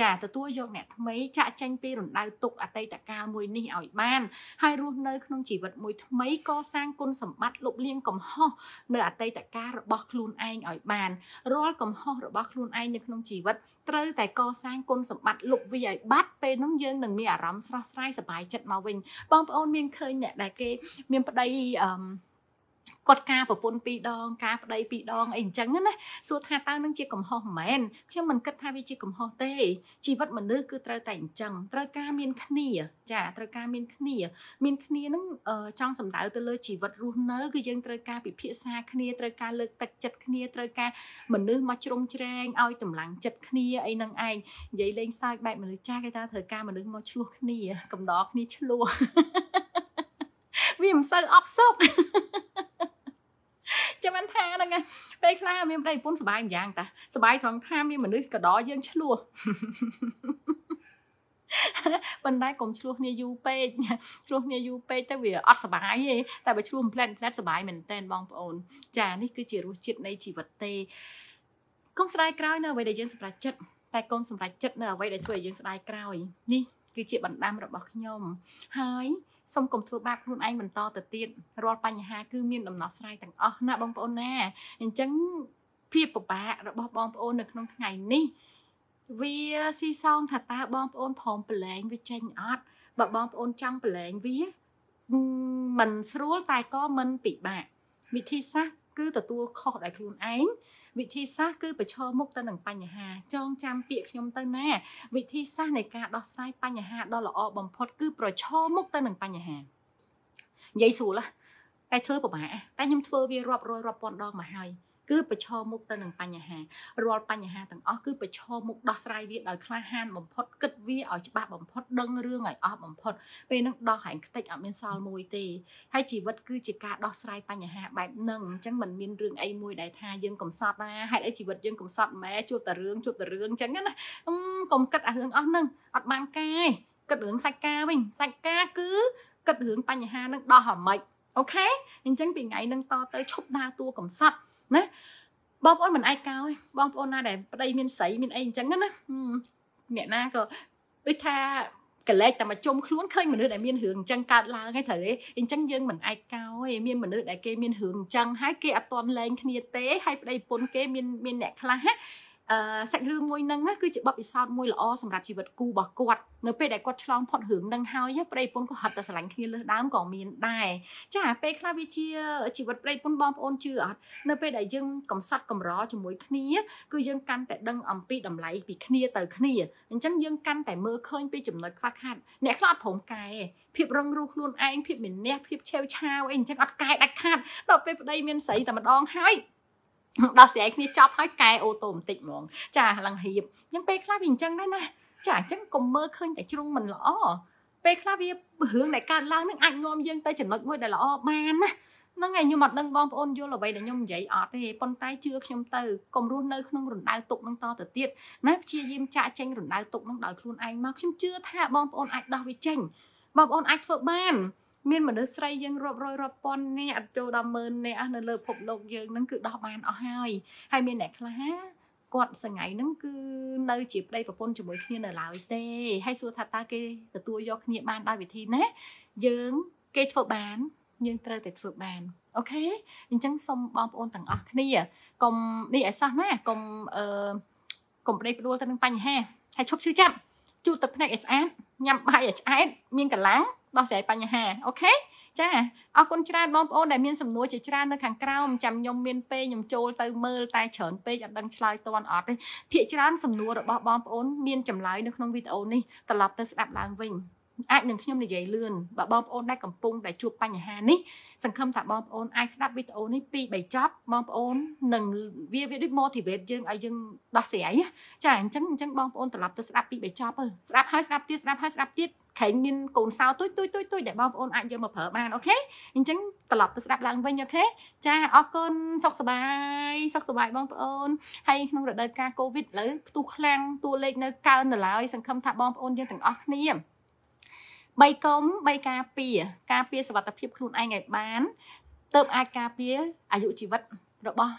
ចាទទួលយកអ្នកថ្មីចាក់ចេញពីរំដៅទុកអតីតកាលមួយនេះឲ្យបាន ហើយរស់នៅក្នុងជីវិតមួយថ្មីកសាងគុណសម្បត្តិលុបលាងកំហុសនៅអតីតកាលរបស់ខ្លួនឯងឲ្យបានរាល់កំហុសរបស់ខ្លួនឯងនៅក្នុងជីវិតត្រូវតែកសាងគុណសម្បត្តិលុបវាឲ្យបាត់ពេលនោះយើងនឹងមានអារម្មណ៍ស្រស់ស្រាយសប្បាយចិត្តមកវិញបងប្អូនមានឃើញអ្នកដែលគេមានប្តីអឺគាត់ការប្រពន្ធពីរដងការប្តីពីរដងអីអញ្ចឹងណាសួរថាតើនឹងជាកំហុសមែនខ្ញុំមិនគិតថាវាជាកំហុសទេជីវិតមនុស្សគឺត្រូវតែអញ្ចឹងត្រូវការមានគ្នា ចាត្រូវការមានគ្នាមានគ្នានឹងចង់សំដៅទៅលើជីវិតរស់នៅគឺយើងត្រូវការពិភាក្សាគ្នាត្រូវការលើកទឹកចិត្តគ្នាត្រូវការមនុស្សមកជ្រុំជ្រែងឲ្យតម្លាំងចិត្តគ្នាអីនឹងឯងនិយាយលេងសើចបែបមនុស្សចាស់គេថាត្រូវការមនុស្សមកឆ្លោះគ្នាកំដរគ្នាឆ្លោះវាមិនសូវអបសុខហ្នឹងឯងពេលខ្លះមានប្តីប្រពន្ធសុបាយម្យ៉ាងតាសុបាយត្រង់ថាមានមនុស្សកដរយើងឆ្លោះប៉ុន្តែកុំឆ្លោះគ្នាយូរពេកឆ្លោះគ្នាយូរពេកទៅវាអត់សុបាយទេតែបើឆ្លោះផ្លែផ្លែសុបាយមែនតែនបងប្អូន ចានេះគឺជារសជាតិនៃជីវិតទេ កុំស្ដាយក្រោយនៅអ្វីដែលយើងសម្រេចចិត្តតែកុំសម្រេចចិត្តនៅអ្វីដែលធ្វើឲ្យយើងស្ដាយក្រោយនេះគឺជាបណ្ដាំរបស់ខ្ញុំហើយសូមកុំធ្វើបាបខ្លួនឯងបន្តទៅទៀតរាល់បញ្ហា គឺមានដំណោះស្រាយទាំងអស់ណាបងប្អូនណាអញ្ចឹងភាពពិបាករបស់បងប្អូននៅក្នុងថ្ងៃនេះវាស៊ីសងថាតើបងប្អូនព្រមប្រឡែងវាចេញអត់បើបងប្អូនចង់ប្រឡែងវាមិនស្រួលតែក៏មិនពិបាកវិធីសាស្ត្រគឺទទួលខុសដោយខ្លួនឯងវិធីសាស្ត្រគឺប្រឈមមុខទៅនឹងបញ្ហា ចងចាំពាក្យខ្ញុំទៅណា វិធីសាស្ត្រនៃការដោះស្រាយបញ្ហាដ៏ល្អបំផុតគឺប្រឈមមុខទៅនឹងបញ្ហានិយាយស្រួលតែធ្វើពិបាកតែខ្ញុំធ្វើវារាប់រយរាប់ពាន់ដងមកហើយគឺប្រឈមមុខទៅនឹងបញ្ហារាល់បញ្ហាទាំងអស់គឺប្រឈមមុខដោះស្រាយវាដោយក្លាហានបំផុតគិតវាឲ្យច្បាស់បំផុតដឹងរឿងឲ្យអស់បំផុតពេលនឹងដោះហែងខ្ទេចអត់មានសល់មួយទេហើយជីវិតគឺជាការដោះស្រាយបញ្ហាបែបហ្នឹងអញ្ចឹងมันមានរឿងអីមួយដែលថាយើងកំសត់ណាហេតុអីជីវិតយើងកំសត់ម៉ែជួបតែរឿងជួបតែរឿងអញ្ចឹងណាកុំគិតអារឿងអស់ហ្នឹងអត់បានកាយគិតរឿងសាច់ការវិញសាច់ការគឺគិតរឿងបញ្ហានឹងដោះអាម៉េចអូខេអញ្ចឹងពីថ្ងៃនឹងតទៅឈប់ដើរតួកំសត់ណាបងប្អូនមិនអាចកោទេបងប្អូនណាដែលប្តី មានស្រីមានអីអញ្ចឹងណាអ្នកណាក៏ដូចថាកលែកតែមកជុំខ្លួនឃើញមនុស្សដែលមានរឿងអញ្ចឹងកើតឡើងហើយត្រូវទេអញ្ចឹងយើងមិនអាចកោទេមានមនុស្សដែលគេមានរឿងអញ្ចឹងហើយគេអត់តន់លែងគ្នាទេហើយប្តីប្រពន្ធគេមានមានអ្នកខ្លះអឺសាច់រឿងមួយហ្នឹងណាគឺជាបទពិសោធន៍មួយល្អសម្រាប់ជីវិតគូរបស់គាត់នៅពេលដែលគាត់ឆ្លងផុតរឿងហ្នឹងហើយប្តីប្រពន្ធក៏ហត់តែស្រឡាញ់គ្នាលើសដើមក៏មានដែរចា ពេលខ្លះវាជាជីវិតប្តីប្រពន្ធបងប្អូនជឿអត់នៅពេលដែលយើងកំសត់កំរជាមួយគ្នា គឺយើងកាន់តែដឹងអំពីតម្លៃពីគ្នាទៅគ្នាអញ្ចឹងយើងកាន់តែមើលឃើញ ពីចំណុចខ្វះខាតអ្នកខ្លះអត់ព្រមកែភាពរងរូសខ្លួនឯងភាពមានះភាពឆេវឆាវអីអញ្ចឹងអត់កែដាច់ខាតដល់ពេលប្តីមានស្រីតែម្ដងហើយដោះស្រាយគ្នាចប់ហើយកែអូតូម៉ាទិកហ្មងចាឡើងហៀបអញ្ចឹងពេលខ្លះវាអញ្ចឹងដែរណាចាអញ្ចឹងកុំមើលឃើញតែជ្រុងមិនល្អពេលខ្លះវារឿងដែលកើតឡើងនឹងអាចនាំយើងទៅចំណុចមួយដែលល្អបានណាហ្នឹងហើយខ្ញុំអត់ដឹងបងប្អូនយល់អ្វីដែលខ្ញុំនិយាយអត់ទេប៉ុន្តែជឿខ្ញុំទៅកុំរស់នៅក្នុងរណ្ដៅទុកនឹងតទៅទៀតណាព្យាយាមចាក់ចេញរណ្ដៅទុកនឹងដោយខ្លួនឯងមកខ្ញុំជឿថាបងប្អូនអាចដោះវាចេញបងប្អូនអាចធ្វើបានមានមនុស្សស្រីយើងរាប់រយរាប់ពាន់នាក់ចូលដល់ម៉ឺននាក់នៅលើភពលោកយើងហ្នឹងគឺដោះបានអស់ហើយហើយមានអ្នកខ្លះគាត់សង្ហៃហ្នឹង គឺនៅជាប្តីប្រពន្ធជាមួយគ្នានៅឡើយទេហើយសួរថាតើគេទទួលយកគ្នាបានដោយវិធីណាយើងគេធ្វើបាន យើងត្រូវតែធ្វើបានអូខេអញ្ចឹងសូមបងប្អូនទាំងអស់គ្នាកុំនេះឲ្យសោះណាកុំអឺកុំប្តីផ្ដួលទៅនឹងបញ្ហាហើយឈប់ឈឺចាប់ជូតទឹកភ្នែកឲ្យស្អាតញ៉ាំបាយឲ្យឆ្អែតមានកលាំងដោះស្រាយបញ្ហាអូខេចាអរគុណច្រើនបងប្អូនដែលមានសំណួរជាច្រើននៅខាងក្រោមចាំខ្ញុំមានពេលខ្ញុំចូលទៅមើលតែច្រើនពេកអត់ដឹងឆ្លើយទាន់អត់ទេភាគច្រើនសំណួររបស់បងប្អូនមានចម្លើយនៅក្នុងវីដេអូនេះត្រឡប់ទៅស្ដាប់ឡើងវិញអាចនឹងខ្ញុំនិយាយលឿនបើបងប្អូនដែលកំពុងតែជួបបញ្ហានេះសង្ឃឹមថាបងប្អូនអាចស្ដាប់វីដេអូនេះពី3ចប់បងប្អូននឹងវាវាដូច motivate យើងឲ្យយើងដោះស្រាយចាអញ្ចឹងអញ្ចឹងបងប្អូនត្រឡប់ទៅស្ដាប់ពី3ចប់ទៅស្ដាប់ហើយស្ដាប់ទៀតស្ដាប់ហើយស្ដាប់ទៀតក្រែងមានកូនសោទុយទុយទុយទុយដែលបងប្អូនអាចយកមកប្រើបានអូខេអញ្ចឹងត្រឡប់ទៅស្ដាប់ឡើងវិញអូខេចាអរគុណសុខសប្បាយសុខសប្បាយបងប្អូនហើយក្នុងរដូវកាលកូវីដឥឡូវផ្ទុះខ្លាំងតួលេខនៅកើនដល់ហើយសង្ឃឹមថាបងប្អូនយើងទាំងអស់គ្នា3កុំ3ការពារ ការពារសុខភាពខ្លួនឯងឲ្យបានទៅអាចការពារអាយុជីវិតរបស់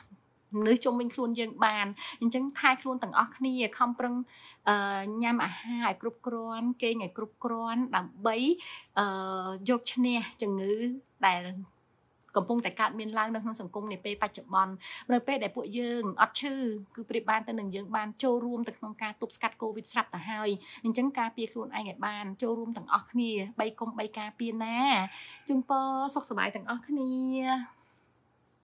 មនុស្សជុំវិញខ្លួនយើង បាន អញ្ចឹងថែខ្លួនទាំងអស់គ្នាខំប្រឹងញ៉ាំអាហារឲ្យគ្រប់គ្រាន់គេងឲ្យគ្រប់គ្រាន់ដើម្បីយកឈ្នះជំងឺដែលកំពុងតែកើតមានឡើងនៅក្នុងសង្គមនាពេលបច្ចុប្បន្ននៅពេលដែលពួកយើងអត់ឈឺគឺប្រៀបបានទៅនឹងយើងបានចូលរួមទៅក្នុងការទប់ស្កាត់កូវីដស្រាប់ទៅហើយអញ្ចឹងការពារខ្លួនឯងឲ្យបានចូលរួមទាំងអស់គ្នា៣កុំ៣ការពារណាជូនពរសុខសប្បាយទាំងអស់គ្នា